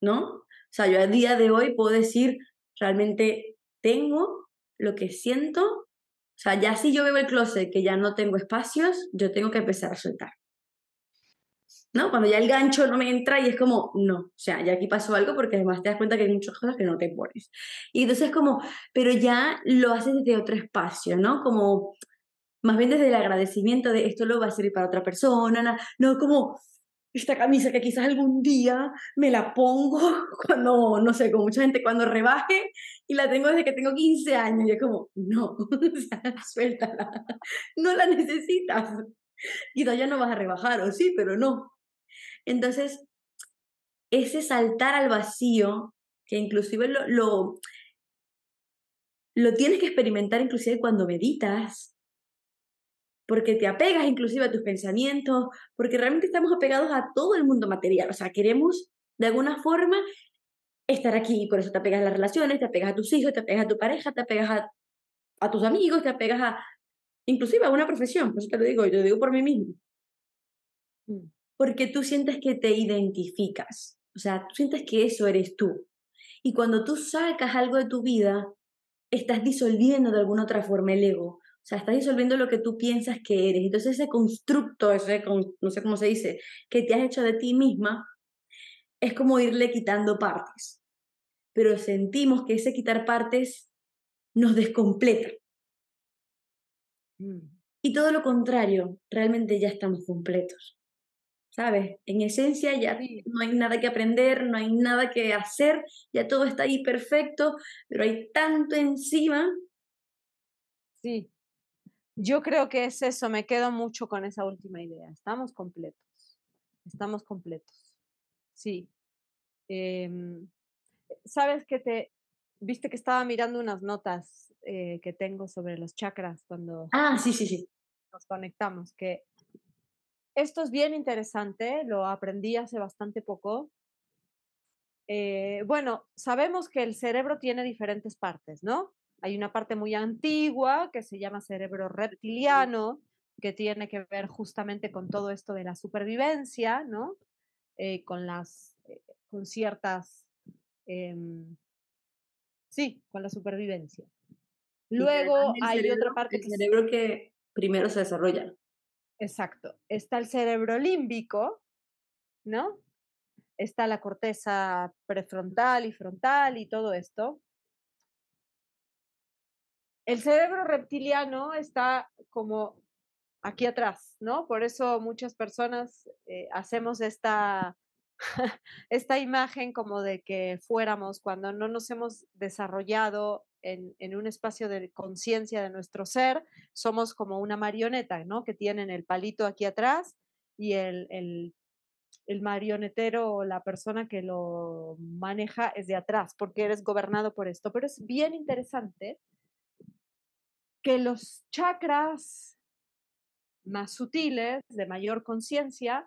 ¿no? O sea, yo a día de hoy puedo decir, realmente tengo lo que siento. O sea, ya si yo veo el closet que ya no tengo espacios, yo tengo que empezar a soltar. ¿No? Cuando ya el gancho no me entra y es como, no, o sea, ya aquí pasó algo porque además te das cuenta que hay muchas cosas que no te pones. Y entonces como, pero ya lo haces desde otro espacio, ¿no? Como, más bien desde el agradecimiento de esto lo va a servir para otra persona, no como, esta camisa que quizás algún día me la pongo cuando, no sé, con mucha gente, cuando rebaje y la tengo desde que tengo 15 años. Y es como, no, suéltala, no la necesitas. y ya no vas a rebajar, o sí, pero no. Entonces, ese saltar al vacío, que inclusive lo, lo, lo tienes que experimentar inclusive cuando meditas, porque te apegas inclusive a tus pensamientos, porque realmente estamos apegados a todo el mundo material, o sea, queremos de alguna forma estar aquí y por eso te apegas a las relaciones, te apegas a tus hijos, te apegas a tu pareja, te apegas a, a tus amigos, te apegas a inclusive a una profesión, por eso te lo digo, yo lo digo por mí mismo. Mm. Porque tú sientes que te identificas, o sea, tú sientes que eso eres tú. Y cuando tú sacas algo de tu vida, estás disolviendo de alguna otra forma el ego o sea, estás disolviendo lo que tú piensas que eres. Entonces ese constructo, ese, no sé cómo se dice, que te has hecho de ti misma, es como irle quitando partes. Pero sentimos que ese quitar partes nos descompleta. Mm. Y todo lo contrario, realmente ya estamos completos. ¿Sabes? En esencia ya no hay nada que aprender, no hay nada que hacer, ya todo está ahí perfecto, pero hay tanto encima. Sí. Yo creo que es eso, me quedo mucho con esa última idea. Estamos completos, estamos completos. Sí. Em, Sabes que te, viste que estaba mirando unas notas eh, que tengo sobre los chakras cuando ah, sí, sí, sí. nos conectamos, que esto es bien interesante, lo aprendí hace bastante poco. Eh, bueno, sabemos que el cerebro tiene diferentes partes, ¿no? Hay una parte muy antigua que se llama cerebro reptiliano, que tiene que ver justamente con todo esto de la supervivencia, ¿no? Eh, con las, eh, con ciertas, em, sí, con la supervivencia. Luego hay otra parte. El cerebro que primero se desarrolla. Exacto. Está el cerebro límbico, ¿no? Está la corteza prefrontal y frontal y todo esto el cerebro reptiliano está como aquí atrás, ¿no? Por eso muchas personas eh, hacemos esta, esta imagen como de que fuéramos cuando no nos hemos desarrollado en, un espacio de conciencia de nuestro ser, somos como una marioneta, ¿no? Que tienen el palito aquí atrás y el, el marionetero o la persona que lo maneja es de atrás, porque eres gobernado por esto. Pero es bien interesante que los chakras más sutiles, de mayor conciencia,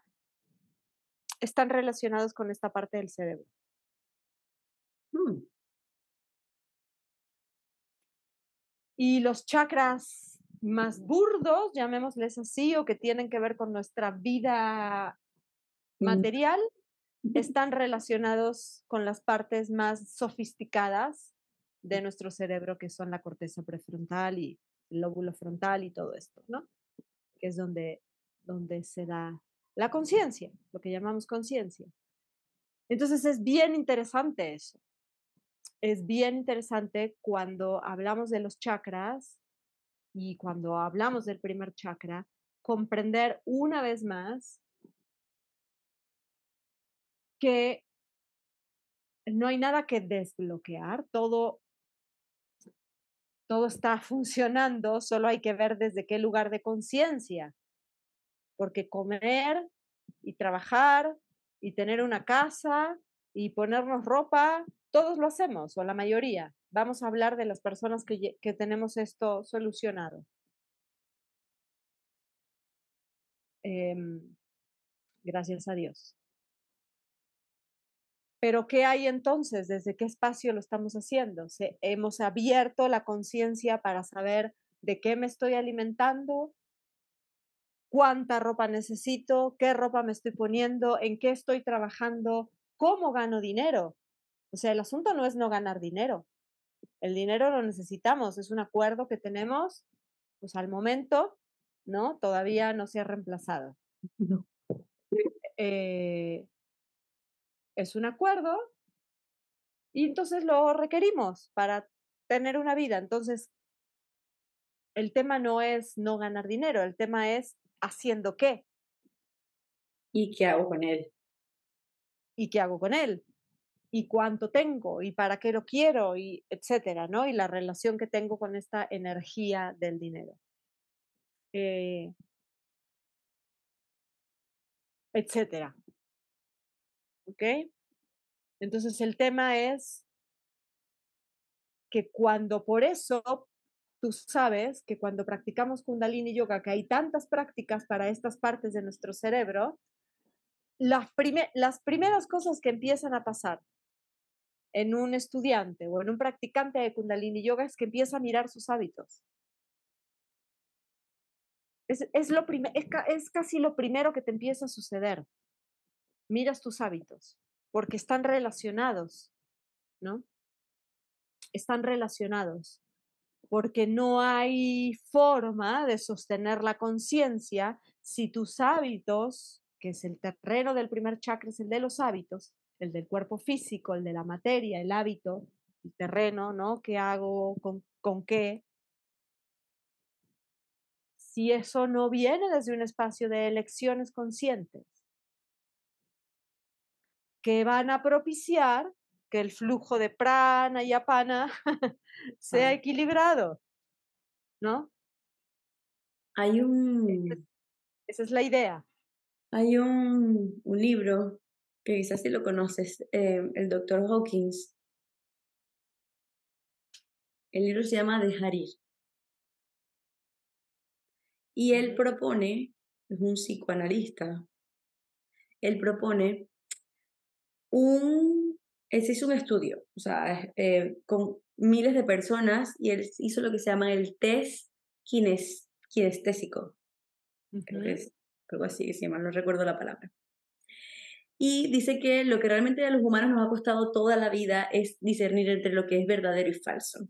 están relacionados con esta parte del cerebro. Mm. Y los chakras más burdos, llamémosles así, o que tienen que ver con nuestra vida mm. material, están relacionados con las partes más sofisticadas de nuestro cerebro, que son la corteza prefrontal y el lóbulo frontal y todo esto, ¿no? Que es donde, donde se da la conciencia, lo que llamamos conciencia. Entonces es bien interesante eso. Es bien interesante cuando hablamos de los chakras y cuando hablamos del primer chakra, comprender una vez más que no hay nada que desbloquear, todo todo está funcionando, solo hay que ver desde qué lugar de conciencia. Porque comer y trabajar y tener una casa y ponernos ropa, todos lo hacemos, o la mayoría. Vamos a hablar de las personas que, tenemos esto solucionado. Em, gracias a Dios. Pero ¿qué hay entonces? ¿Desde qué espacio lo estamos haciendo? hemos abierto la conciencia para saber de qué me estoy alimentando, cuánta ropa necesito, qué ropa me estoy poniendo, en qué estoy trabajando, cómo gano dinero. O sea, el asunto no es no ganar dinero. El dinero lo necesitamos, es un acuerdo que tenemos, pues al momento, ¿no? Todavía no se ha reemplazado. No. Eh, es un acuerdo y entonces lo requerimos para tener una vida. Entonces, el tema no es no ganar dinero, el tema es haciendo qué. ¿Y qué hago con él? ¿Y qué hago con él? ¿Y cuánto tengo? ¿Y para qué lo quiero? Y etcétera, ¿no? Y la relación que tengo con esta energía del dinero. Eh, etcétera. ¿Ok? Entonces el tema es que cuando por eso tú sabes que cuando practicamos kundalini yoga, que hay tantas prácticas para estas partes de nuestro cerebro, las, las primeras cosas que empiezan a pasar en un estudiante o en un practicante de kundalini yoga es que empieza a mirar sus hábitos. Es, lo es casi lo primero que te empieza a suceder miras tus hábitos, porque están relacionados, ¿no? Están relacionados, porque no hay forma de sostener la conciencia si tus hábitos, que es el terreno del primer chakra, es el de los hábitos, el del cuerpo físico, el de la materia, el hábito, el terreno, ¿no? ¿Qué hago? ¿Con, con qué? Si eso no viene desde un espacio de elecciones conscientes, que van a propiciar que el flujo de prana y apana sea equilibrado, ¿no? Hay un... Esa es la idea. Hay un, libro que quizás si lo conoces, em, el doctor Hawkins. El libro se llama Dejar ir. Y él propone, es un psicoanalista, él propone un, él hizo un estudio, o sea, eh, con miles de personas y él hizo lo que se llama el test quién kinestésico. Uh creo que es, algo así, si mal no recuerdo la palabra. Y dice que lo que realmente a los humanos nos ha costado toda la vida es discernir entre lo que es verdadero y falso.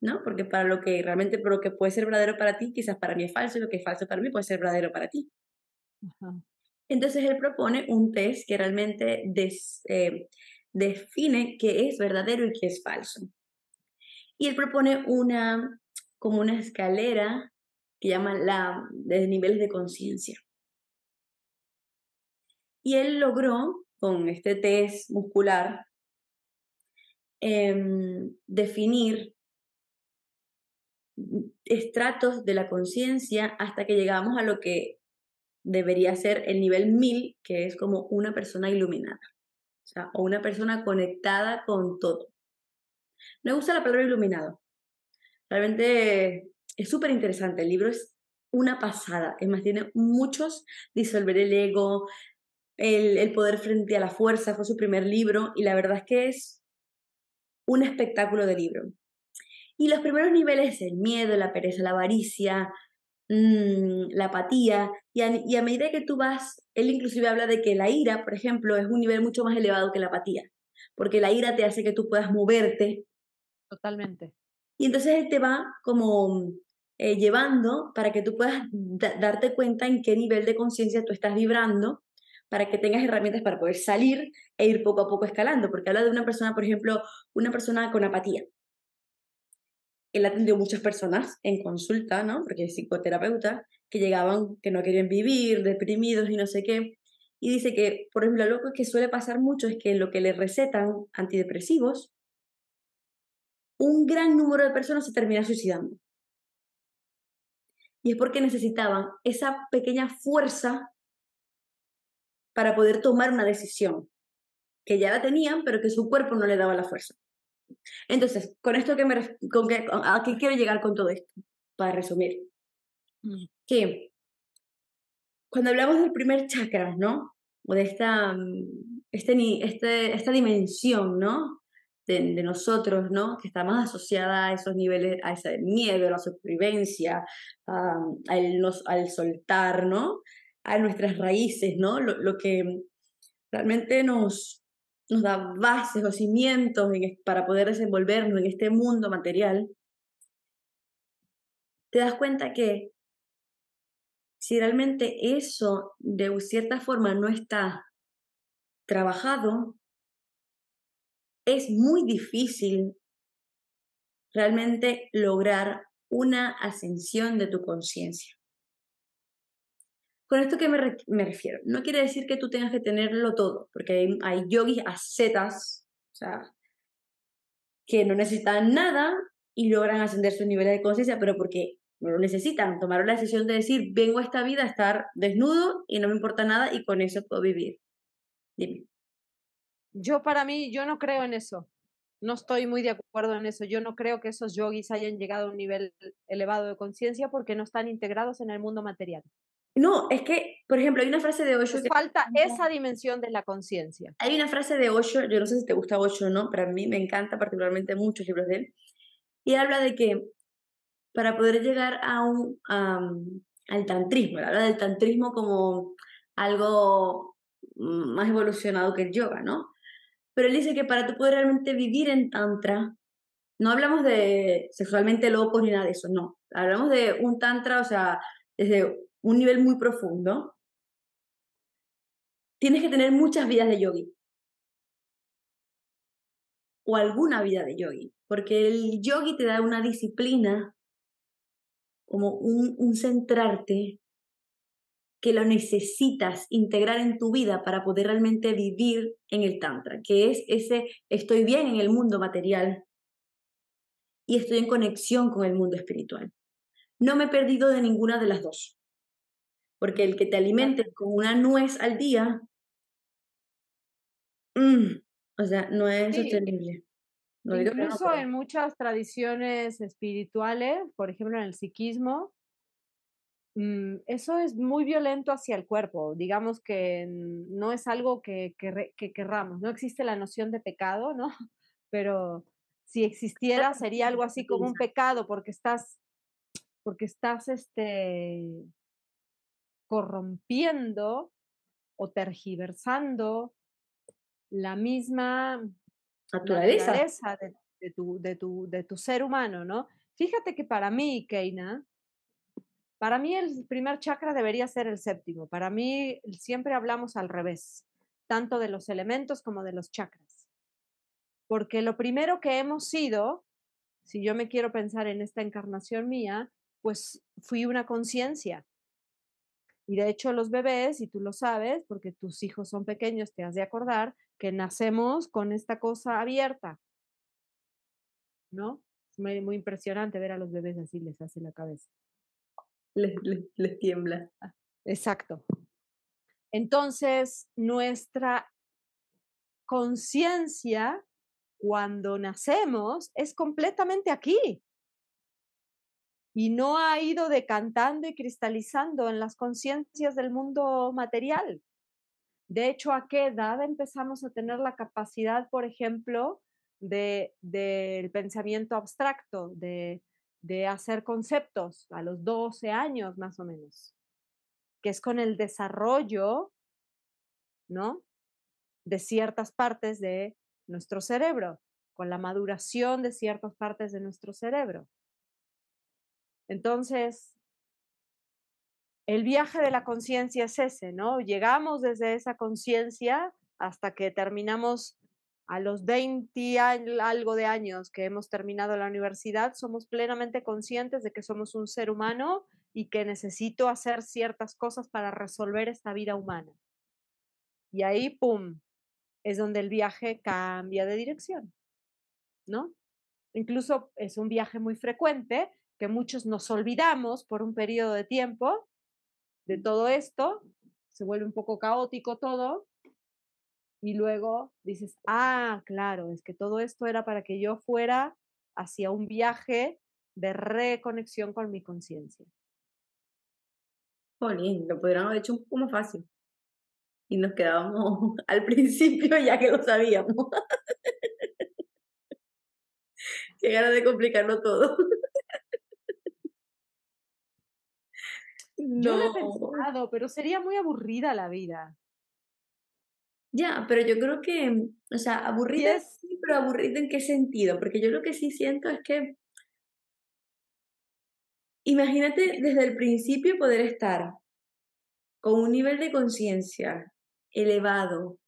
¿No? Porque para lo que realmente, lo que puede ser verdadero para ti, quizás para mí es falso, y lo que es falso para mí puede ser verdadero para ti. Ajá. Entonces él propone un test que realmente eh, define qué es verdadero y qué es falso. Y él propone una, como una escalera que llama la de niveles de conciencia. Y él logró, con este test muscular, em, definir estratos de la conciencia hasta que llegamos a lo que debería ser el nivel 1000, que es como una persona iluminada, o sea, o una persona conectada con todo. Me gusta la palabra iluminado. Realmente es súper interesante. El libro es una pasada. Es más, tiene muchos, disolver el ego, el, el, poder frente a la fuerza, fue su primer libro y la verdad es que es un espectáculo de libro. Y los primeros niveles, el miedo, la pereza, la avaricia, Mm, la apatía, y a, y a, medida que tú vas, él inclusive habla de que la ira, por ejemplo, es un nivel mucho más elevado que la apatía, porque la ira te hace que tú puedas moverte. Totalmente. Y entonces él te va como eh, llevando para que tú puedas darte cuenta en qué nivel de conciencia tú estás vibrando para que tengas herramientas para poder salir e ir poco a poco escalando, porque habla de una persona, por ejemplo, una persona con apatía él atendió muchas personas en consulta, ¿no? Porque es psicoterapeuta, que llegaban que no querían vivir, deprimidos y no sé qué. Y dice que, por ejemplo, lo que suele pasar mucho es que lo que le recetan antidepresivos, un gran número de personas se termina suicidando. Y es porque necesitaban esa pequeña fuerza para poder tomar una decisión, que ya la tenían, pero que su cuerpo no le daba la fuerza. Entonces, con esto que me, con que, a qué quiero llegar con todo esto, para resumir. Mm. Que cuando hablamos del primer chakra, ¿no? O de esta, mm, este, este, esta dimensión, ¿no? De, nosotros, ¿no? Que está más asociada a esos niveles, a ese miedo, a la supervivencia, al, al soltar, ¿no? A nuestras raíces, ¿no? Lo, lo que realmente nos, nos da bases o cimientos para poder desenvolvernos en este mundo material, te das cuenta que si realmente eso de cierta forma no está trabajado, es muy difícil realmente lograr una ascensión de tu conciencia. ¿Con esto que me, refiero? No quiere decir que tú tengas que tenerlo todo, porque hay, hay yogis ascetas, o sea, que no necesitan nada y logran ascender sus niveles de conciencia, pero porque no lo necesitan. Tomaron la decisión de decir, vengo a esta vida a estar desnudo y no me importa nada y con eso puedo vivir. Dime. Yo para mí, yo no creo en eso. No estoy muy de acuerdo en eso. Yo no creo que esos yogis hayan llegado a un nivel elevado de conciencia porque no están integrados en el mundo material. No, es que, por ejemplo, hay una frase de Osho. falta esa dimensión de la conciencia. Hay una frase de Osho, yo no sé si te gusta Osho o no, pero a mí me encanta particularmente muchos libros de él. Y habla de que para poder llegar a un, al tantrismo, habla del tantrismo como algo más evolucionado que el yoga, ¿no? Pero él dice que para tú poder realmente vivir en tantra, no hablamos de sexualmente locos ni nada de eso, no. Hablamos de un tantra, o sea, desde un nivel muy profundo, tienes que tener muchas vidas de yogi. O alguna vida de yogi. Porque el yogi te da una disciplina, como un, un centrarte que lo necesitas integrar en tu vida para poder realmente vivir en el Tantra, que es ese estoy bien en el mundo material y estoy en conexión con el mundo espiritual. No me he perdido de ninguna de las dos. Porque el que te alimente con una nuez al día, mm, o sea, no es sostenible. Incluso en muchas tradiciones espirituales, por ejemplo en el psiquismo, mm, eso es muy violento hacia el cuerpo. Digamos que no es algo que, que, que querramos. No existe la noción de pecado, ¿no? Pero si existiera sería algo así como un pecado porque estás porque estás este corrompiendo o tergiversando la misma naturaleza, de, de, tu, de, tu, de, tu, ser humano, ¿no? Fíjate que para mí, Keina, para mí el primer chakra debería ser el séptimo. Para mí siempre hablamos al revés, tanto de los elementos como de los chakras. Porque lo primero que hemos sido, si yo me quiero pensar en esta encarnación mía, pues fui una conciencia y de hecho los bebés, y tú lo sabes, porque tus hijos son pequeños, te has de acordar que nacemos con esta cosa abierta. ¿No? Es muy, impresionante ver a los bebés así, les hace la cabeza. les tiembla. Ah. Exacto. Entonces, nuestra conciencia cuando nacemos es completamente aquí y no ha ido decantando y cristalizando en las conciencias del mundo material. De hecho, ¿a qué edad empezamos a tener la capacidad, por ejemplo, del pensamiento abstracto, de, de hacer conceptos? A los 12 años más o menos, que es con el desarrollo, ¿no? De ciertas partes de nuestro cerebro, con la maduración de ciertas partes de nuestro cerebro. Entonces, el viaje de la conciencia es ese, ¿no? Llegamos desde esa conciencia hasta que terminamos a los 20 algo de años que hemos terminado la universidad, somos plenamente conscientes de que somos un ser humano y que necesito hacer ciertas cosas para resolver esta vida humana. Y ahí, ¡pum!, es donde el viaje cambia de dirección, ¿no? Incluso es un viaje muy frecuente que muchos nos olvidamos por un periodo de tiempo de todo esto, se vuelve un poco caótico todo, y luego dices, ah, claro, es que todo esto era para que yo fuera hacia un viaje de reconexión con mi conciencia. Jolín, lo podríamos haber hecho como fácil. Y nos quedábamos al principio ya que lo sabíamos. Qué ganas de complicarlo todo. No. Yo lo he pensado, pero sería muy aburrida la vida. Ya, pero yo creo que, mm, o sea, aburrida sí, pero aburrida en qué sentido, porque yo lo que sí siento es que, imagínate desde el principio poder estar con un nivel de conciencia elevado,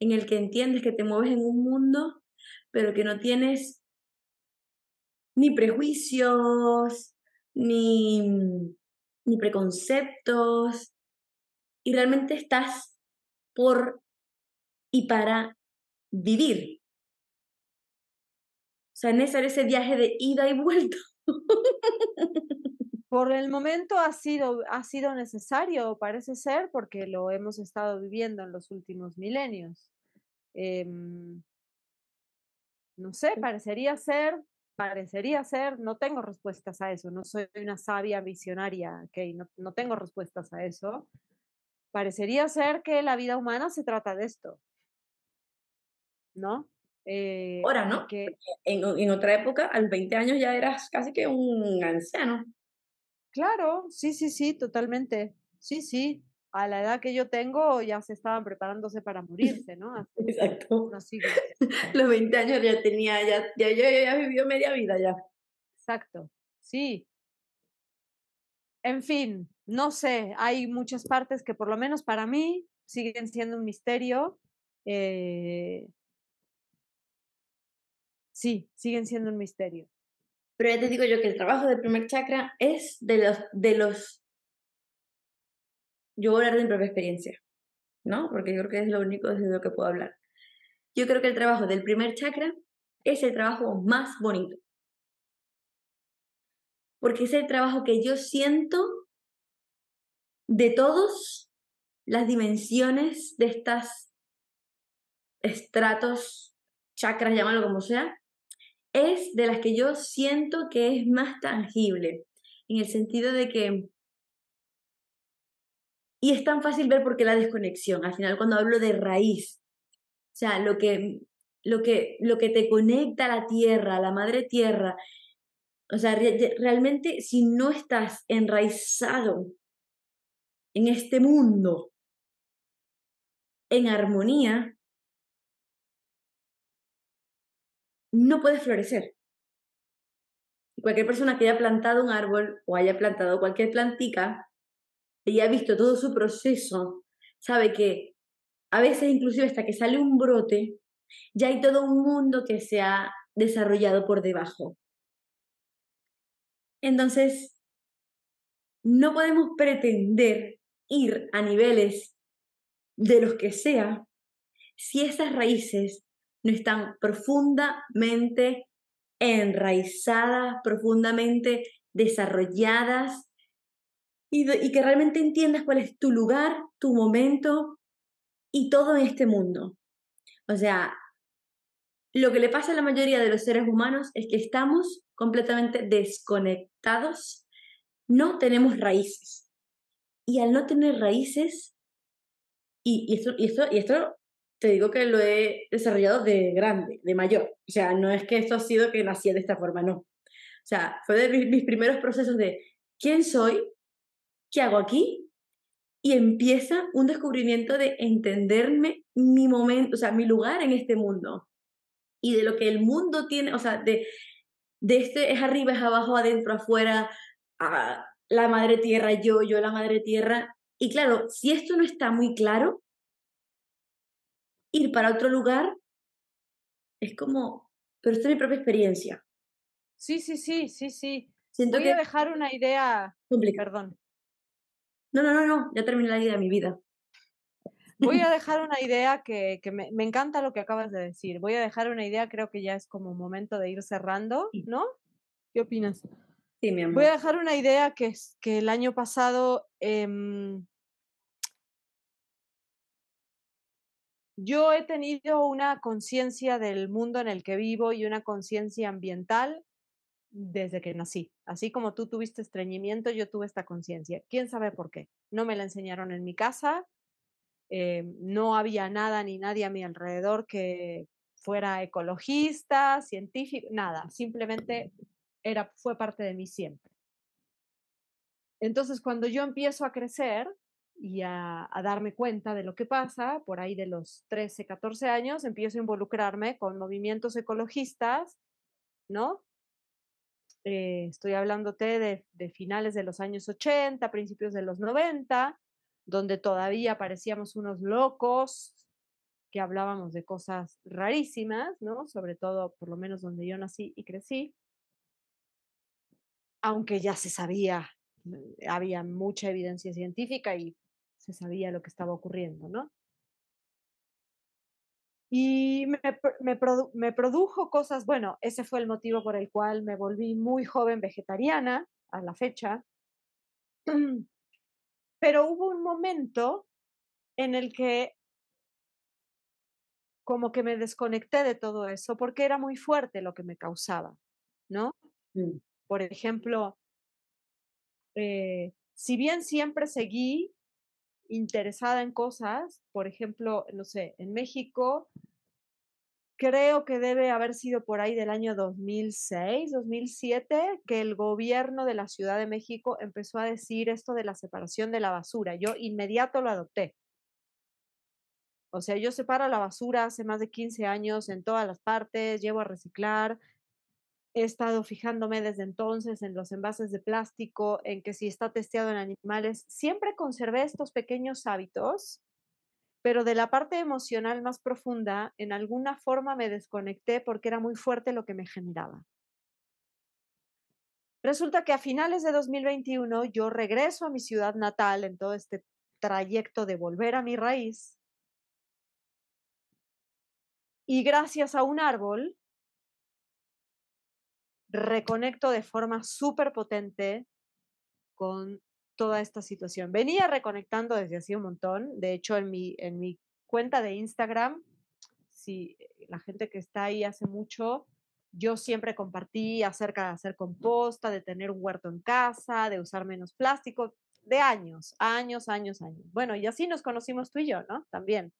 en el que entiendes que te mueves en un mundo, pero que no tienes ni prejuicios, ni mm, ni preconceptos, y realmente estás por y para vivir. O sea, ese viaje de ida y vuelta. Por el momento ha sido, ha sido necesario, parece ser, porque lo hemos estado viviendo en los últimos milenios. Em, no sé, parecería ser parecería ser, no tengo respuestas a eso, no soy una sabia visionaria, okay, no, tengo respuestas a eso. Parecería ser que la vida humana se trata de esto, ¿no? Eh, Ahora, ¿no? Que, en, en, otra época, al los 20 años ya eras casi que un anciano. Claro, sí, sí, sí, totalmente. Sí, sí a la edad que yo tengo ya se estaban preparándose para morirse, ¿no? Exacto. Los 20 años ya tenía, ya, ya, ya, vivió media vida ya. Exacto, sí. En fin, no sé, hay muchas partes que por lo menos para mí siguen siendo un misterio. Eh sí, siguen siendo un misterio. Pero ya te digo yo que el trabajo del primer chakra es de los, de los yo voy a hablar de mi propia experiencia, ¿no? Porque yo creo que es lo único desde lo que puedo hablar. Yo creo que el trabajo del primer chakra es el trabajo más bonito. Porque es el trabajo que yo siento de todos las dimensiones de estas estratos, chakras, llámalo como sea, es de las que yo siento que es más tangible, en el sentido de que y es tan fácil ver por qué la desconexión. Al final, cuando hablo de raíz, o sea, lo que, lo que, lo que te conecta a la tierra, a la madre tierra, o sea, realmente si no estás enraizado en este mundo, en armonía, no puedes florecer. Cualquier persona que haya plantado un árbol o haya plantado cualquier plantica y ha visto todo su proceso, sabe que a veces inclusive hasta que sale un brote, ya hay todo un mundo que se ha desarrollado por debajo. Entonces, no podemos pretender ir a niveles de los que sea si esas raíces no están profundamente enraizadas, profundamente desarrolladas y, que realmente entiendas cuál es tu lugar, tu momento y todo en este mundo. O sea, lo que le pasa a la mayoría de los seres humanos es que estamos completamente desconectados, no tenemos raíces. Y al no tener raíces, y, esto, y, esto, te digo que lo he desarrollado de grande, de mayor. O sea, no es que esto ha sido que nací de esta forma, no. O sea, fue de mis primeros procesos de quién soy, ¿qué hago aquí? Y empieza un descubrimiento de entenderme mi momento, o sea, mi lugar en este mundo y de lo que el mundo tiene, o sea, de, de este es arriba, es abajo, adentro, afuera, a ah, la madre tierra, yo, yo, la madre tierra. Y claro, si esto no está muy claro, ir para otro lugar es como, pero esto es mi propia experiencia. Sí, sí, sí, sí, sí. Siento Voy que a dejar una idea. Perdón. No, no, no, no, ya terminé la idea de mi vida. Voy a dejar una idea que, me, encanta lo que acabas de decir. Voy a dejar una idea, creo que ya es como momento de ir cerrando, ¿no? ¿Qué opinas? Sí, mi amor. Voy a dejar una idea que, que el año pasado em, yo he tenido una conciencia del mundo en el que vivo y una conciencia ambiental desde que nací. Así como tú tuviste estreñimiento, yo tuve esta conciencia. ¿Quién sabe por qué? No me la enseñaron en mi casa, eh, no había nada ni nadie a mi alrededor que fuera ecologista, científico, nada, simplemente era, fue parte de mí siempre. Entonces, cuando yo empiezo a crecer y a, a darme cuenta de lo que pasa, por ahí de los 13, 14 años, empiezo a involucrarme con movimientos ecologistas, ¿no? Este, estoy hablándote de, de, finales de los años 80, principios de los 90, donde todavía parecíamos unos locos que hablábamos de cosas rarísimas, ¿no? Sobre todo, por lo menos donde yo nací y crecí, aunque ya se sabía, eh, había mucha evidencia científica y se sabía lo que estaba ocurriendo, ¿no? y me, produjo cosas, bueno, ese fue el motivo por el cual me volví muy joven vegetariana a la fecha, pero hubo un momento en el que como que me desconecté de todo eso porque era muy fuerte lo que me causaba, ¿no? Mm. Por ejemplo, eh, si bien siempre seguí interesada en cosas, por ejemplo, no sé, en México, creo que debe haber sido por ahí del año 2006, 2007, que el gobierno de la Ciudad de México empezó a decir esto de la separación de la basura. Yo inmediato lo adopté. O sea, yo separo la basura hace más de 15 años en todas las partes, llevo a reciclar, He estado fijándome desde entonces en los envases de plástico, en que si está testeado en animales. Siempre conservé estos pequeños hábitos, pero de la parte emocional más profunda, en alguna forma me desconecté porque era muy fuerte lo que me generaba. Resulta que a finales de 2021 yo regreso a mi ciudad natal en todo este trayecto de volver a mi raíz. Y gracias a un árbol reconecto de forma súper potente con toda esta situación. Venía reconectando desde hace un montón, de hecho en mi, en mi cuenta de Instagram, si eh, la gente que está ahí hace mucho, yo siempre compartí acerca de hacer composta, de tener un huerto en casa, de usar menos plástico, de años, años, años, años. Bueno, y así nos conocimos tú y yo, ¿no? También.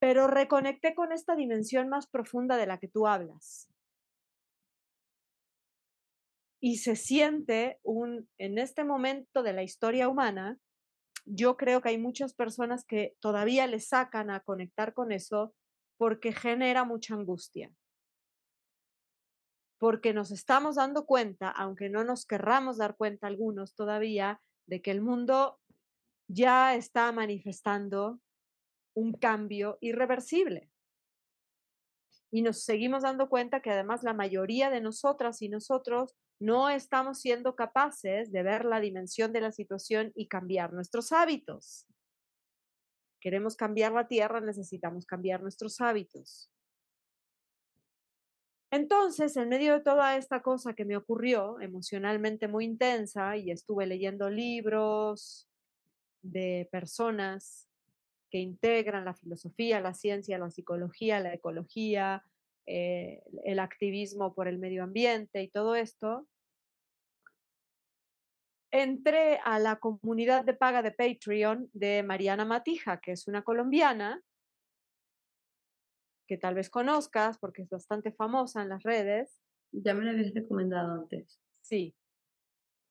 Pero reconecté con esta dimensión más profunda de la que tú hablas, y se siente un, en este momento de la historia humana, yo creo que hay muchas personas que todavía le sacan a conectar con eso porque genera mucha angustia. Porque nos estamos dando cuenta, aunque no nos querramos dar cuenta algunos todavía, de que el mundo ya está manifestando un cambio irreversible. Y nos seguimos dando cuenta que además la mayoría de nosotras y nosotros no estamos siendo capaces de ver la dimensión de la situación y cambiar nuestros hábitos. Queremos cambiar la tierra, necesitamos cambiar nuestros hábitos. Entonces, en medio de toda esta cosa que me ocurrió emocionalmente muy intensa y estuve leyendo libros de personas que integran la filosofía, la ciencia, la psicología, la ecología, eh, el activismo por el medio ambiente y todo esto, entré a la comunidad de paga de Patreon de Mariana Matija, que es una colombiana, que tal vez conozcas porque es bastante famosa en las redes. Ya me la habías recomendado antes. Sí.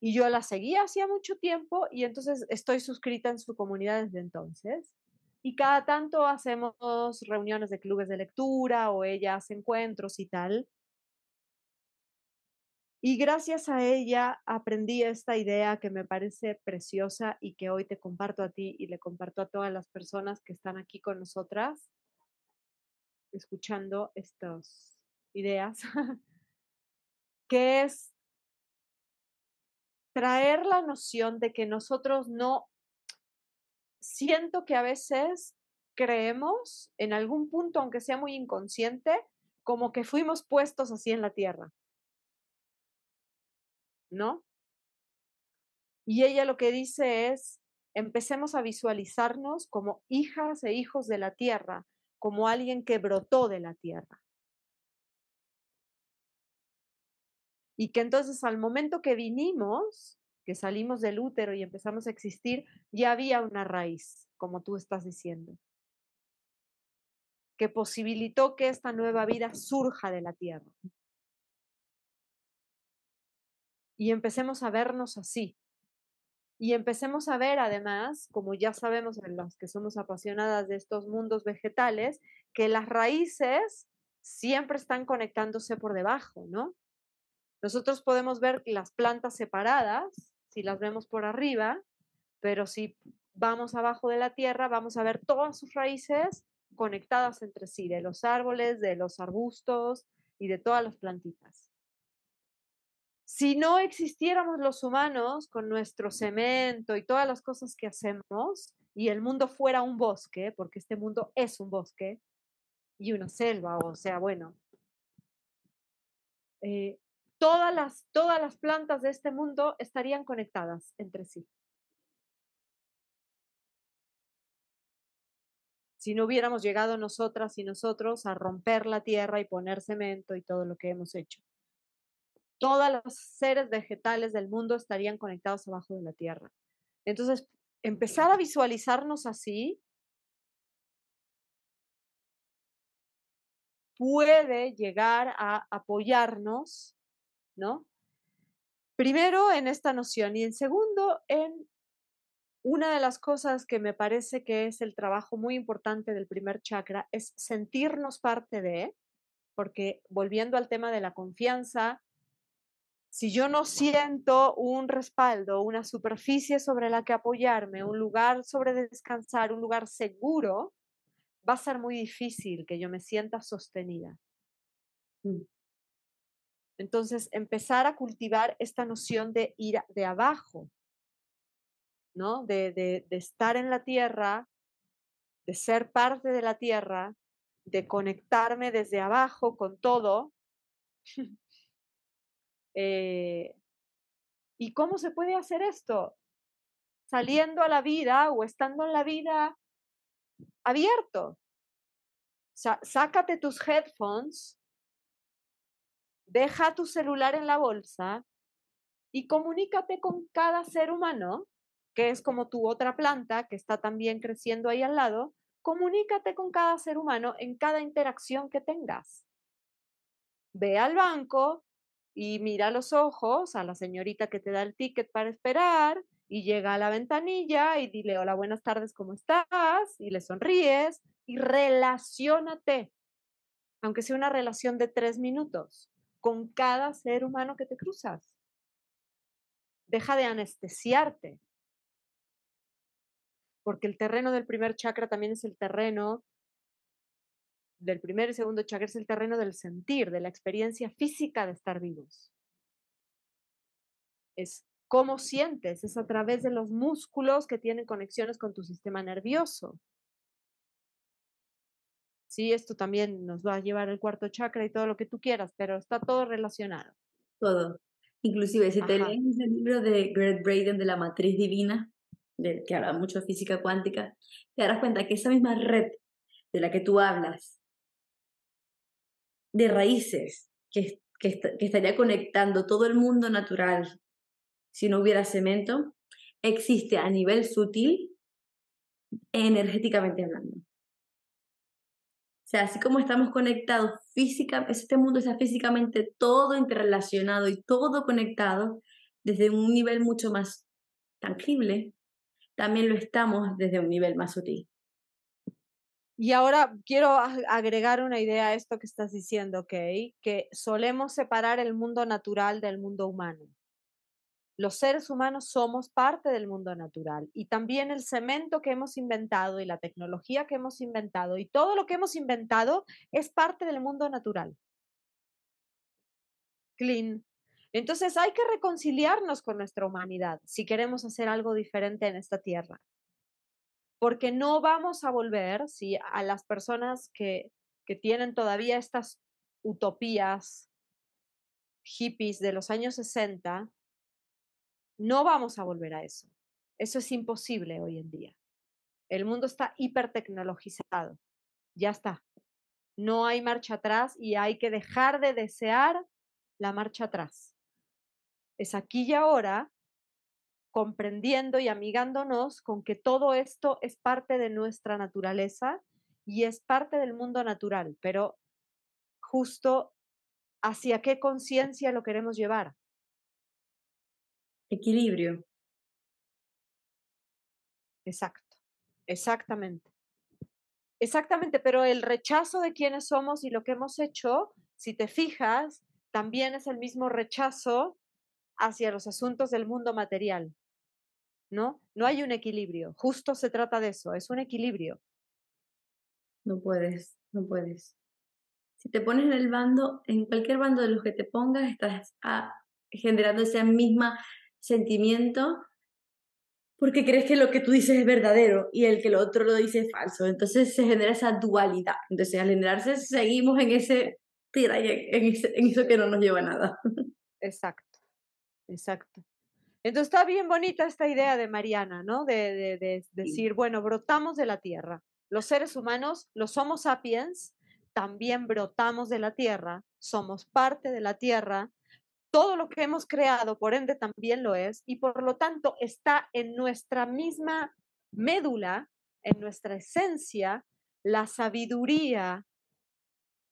Y yo la seguía hacía mucho tiempo y entonces estoy suscrita en su comunidad desde entonces. Y cada tanto hacemos reuniones de clubes de lectura o ella hace encuentros y tal. Y gracias a ella aprendí esta idea que me parece preciosa y que hoy te comparto a ti y le comparto a todas las personas que están aquí con nosotras escuchando estas ideas, que es traer la noción de que nosotros no siento que a veces creemos en algún punto, aunque sea muy inconsciente, como que fuimos puestos así en la tierra. ¿No? Y ella lo que dice es, empecemos a visualizarnos como hijas e hijos de la tierra, como alguien que brotó de la tierra. Y que entonces al momento que vinimos, que salimos del útero y empezamos a existir, ya había una raíz, como tú estás diciendo, que posibilitó que esta nueva vida surja de la tierra. Y empecemos a vernos así. Y empecemos a ver además, como ya sabemos en las que somos apasionadas de estos mundos vegetales, que las raíces siempre están conectándose por debajo, ¿no? Nosotros podemos ver las plantas separadas, si las vemos por arriba, pero si vamos abajo de la tierra, vamos a ver todas sus raíces conectadas entre sí, de los árboles, de los arbustos y de todas las plantitas. Si no existiéramos los humanos con nuestro cemento y todas las cosas que hacemos, y el mundo fuera un bosque, porque este mundo es un bosque y una selva, o sea, bueno, eh, todas las, todas las plantas de este mundo estarían conectadas entre sí. Si no hubiéramos llegado nosotras y nosotros a romper la tierra y poner cemento y todo lo que hemos hecho. Todas las seres vegetales del mundo estarían conectados abajo de la tierra. Entonces, empezar a visualizarnos así puede llegar a apoyarnos ¿no? Primero, en esta noción y en segundo, en una de las cosas que me parece que es el trabajo muy importante del primer chakra es sentirnos parte de, porque volviendo al tema de la confianza, si yo no siento un respaldo, una superficie sobre la que apoyarme, un lugar sobre descansar, un lugar seguro, va a ser muy difícil que yo me sienta sostenida. Mm. Entonces, empezar a cultivar esta noción de ir de abajo, ¿no? De, estar en la tierra, de ser parte de la tierra, de conectarme desde abajo con todo. Eh, ¿Y cómo se puede hacer esto? Saliendo a la vida o estando en la vida abierto. sácate tus headphones deja tu celular en la bolsa y comunícate con cada ser humano, que es como tu otra planta que está también creciendo ahí al lado, comunícate con cada ser humano en cada interacción que tengas. Ve al banco y mira los ojos a la señorita que te da el ticket para esperar y llega a la ventanilla y dile, hola, buenas tardes, ¿cómo estás? Y le sonríes y relacionate, aunque sea una relación de tres minutos con cada ser humano que te cruzas. Deja de anestesiarte, porque el terreno del primer chakra también es el terreno del primer y segundo chakra, es el terreno del sentir, de la experiencia física de estar vivos. Es cómo sientes, es a través de los músculos que tienen conexiones con tu sistema nervioso. Sí, esto también nos va a llevar al cuarto chakra y todo lo que tú quieras, pero está todo relacionado. Todo. Inclusive, si te lees el libro de Greg Braden de la matriz divina, que habla mucho de física cuántica, te darás cuenta que esa misma red de la que tú hablas, de raíces, que, que estaría conectando todo el mundo natural si no hubiera cemento, existe a nivel sutil energéticamente hablando. O sea, así como estamos conectados físicamente, este mundo está físicamente todo interrelacionado y todo conectado desde un nivel mucho más tangible, también lo estamos desde un nivel más sutil. Y ahora quiero agregar una idea a esto que estás diciendo, Kay, que solemos separar el mundo natural del mundo humano. Los seres humanos somos parte del mundo natural y también el cemento que hemos inventado y la tecnología que hemos inventado y todo lo que hemos inventado es parte del mundo natural. Clean. Entonces hay que reconciliarnos con nuestra humanidad si queremos hacer algo diferente en esta tierra. Porque no vamos a volver, si a las personas que, que tienen todavía estas utopías hippies de los años 60, no vamos a volver a eso. Eso es imposible hoy en día. El mundo está hipertecnologizado. Ya está. No hay marcha atrás y hay que dejar de desear la marcha atrás. Es aquí y ahora comprendiendo y amigándonos con que todo esto es parte de nuestra naturaleza y es parte del mundo natural, pero justo hacia qué conciencia lo queremos llevar. Equilibrio. Exacto, exactamente. Exactamente, pero el rechazo de quienes somos y lo que hemos hecho, si te fijas, también es el mismo rechazo hacia los asuntos del mundo material. ¿No? No hay un equilibrio. Justo se trata de eso, es un equilibrio. No puedes, no puedes. Si te pones en el bando, en cualquier bando de los que te pongas, estás ah, generando esa misma sentimiento porque crees que lo que tú dices es verdadero y el que lo otro lo dice es falso. Entonces se genera esa dualidad. Entonces al generarse seguimos en ese en, eso que no nos lleva a nada. Exacto, exacto. Entonces está bien bonita esta idea de Mariana, ¿no? De, decir, bueno, brotamos de la tierra. Los seres humanos, los somos sapiens, también brotamos de la tierra, somos parte de la tierra todo lo que hemos creado, por ende, también lo es, y por lo tanto está en nuestra misma médula, en nuestra esencia, la sabiduría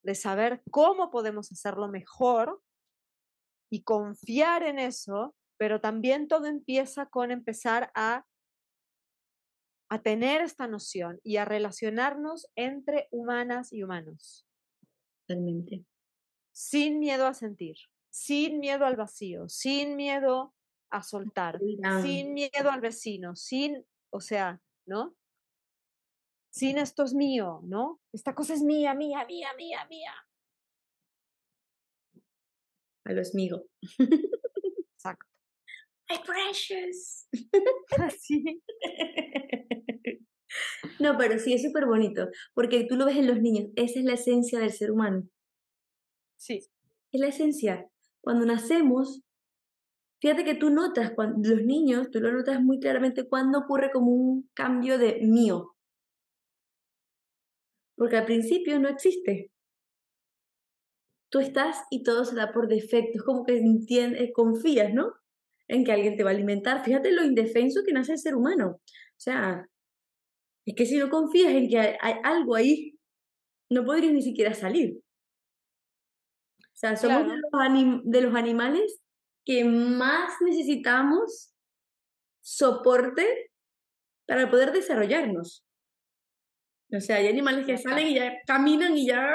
de saber cómo podemos hacerlo mejor y confiar en eso, pero también todo empieza con empezar a, a tener esta noción y a relacionarnos entre humanas y humanos. Totalmente. Sin miedo a sentir sin miedo al vacío, sin miedo a soltar, sin miedo al vecino, sin, o sea, ¿no? Sin esto es mío, ¿no? Esta cosa es mía, mía, mía, mía, mía. A lo es mío. Exacto. My precious. Así. No, pero sí es súper bonito, porque tú lo ves en los niños, esa es la esencia del ser humano. Sí. Es la esencia, cuando nacemos, fíjate que tú notas, cuando, los niños, tú lo notas muy claramente cuando ocurre como un cambio de mío. Porque al principio no existe. Tú estás y todo se da por defecto. Es como que entiendes, eh, confías, ¿no? En que alguien te va a alimentar. Fíjate lo indefenso que nace el ser humano. O sea, es que si no confías en que hay algo ahí, no podrías ni siquiera salir somos de, los animales que más necesitamos soporte para poder desarrollarnos. O sea, hay animales que salen y ya caminan y ya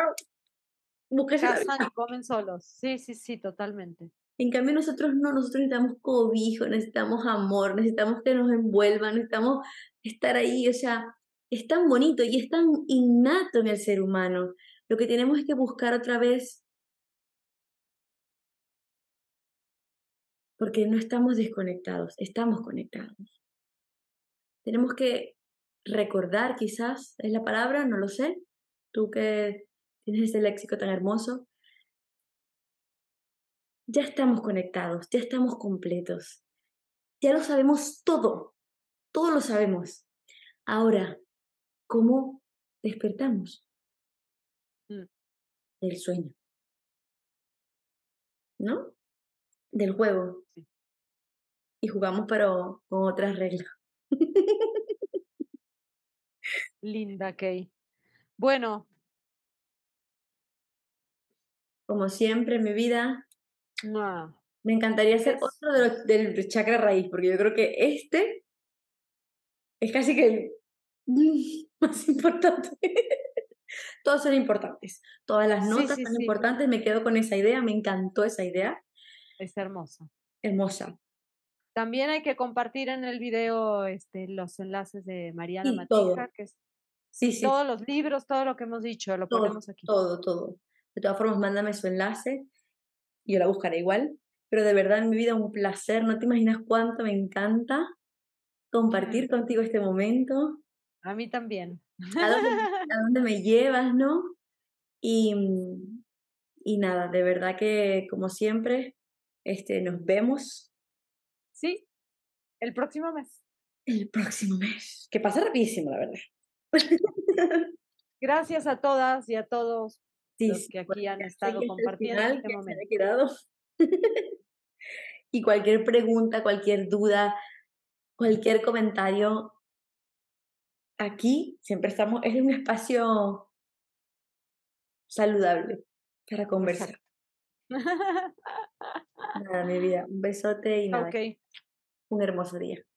buscan... y comen solos. Sí, sí, sí, totalmente. En cambio nosotros no, nosotros necesitamos cobijo, necesitamos amor, necesitamos que nos envuelvan, necesitamos estar ahí, o sea, es tan bonito y es tan innato en el ser humano. Lo que tenemos es que buscar otra vez porque no estamos desconectados, estamos conectados. Tenemos que recordar quizás, es la palabra, no lo sé, tú que tienes ese léxico tan hermoso, ya estamos conectados, ya estamos completos, ya lo sabemos todo, todo lo sabemos. Ahora, ¿cómo despertamos? Mm. El sueño. ¿No? del juego. Y jugamos, pero con otras reglas. Linda, Kay. Bueno. Como siempre, en mi vida. Me encantaría hacer otro del chakra raíz, porque yo creo que este es casi que el más importante. Todos son importantes. Todas las notas son importantes. Me quedo con esa idea. Me encantó esa idea. Es hermosa. Hermosa. También hay que compartir en el video este, los enlaces de Mariana Matija, que todos los libros, todo lo que hemos dicho, lo ponemos aquí. Todo, todo. De todas formas, mándame su enlace, yo la buscaré igual. Pero de verdad, en mi vida un placer, no te imaginas cuánto me encanta compartir contigo este momento. A mí también. A dónde, me llevas, ¿no? Y, y nada, de verdad que como siempre, este, nos vemos. Sí, el próximo mes. El próximo mes. Que pasa rapidísimo, la verdad. Gracias a todas y a todos los que aquí han estado compartiendo este y cualquier pregunta, cualquier duda, cualquier comentario, aquí siempre estamos, es un espacio saludable para conversar. Nada, mi vida. Un besote y nada. Okay. Un hermoso día.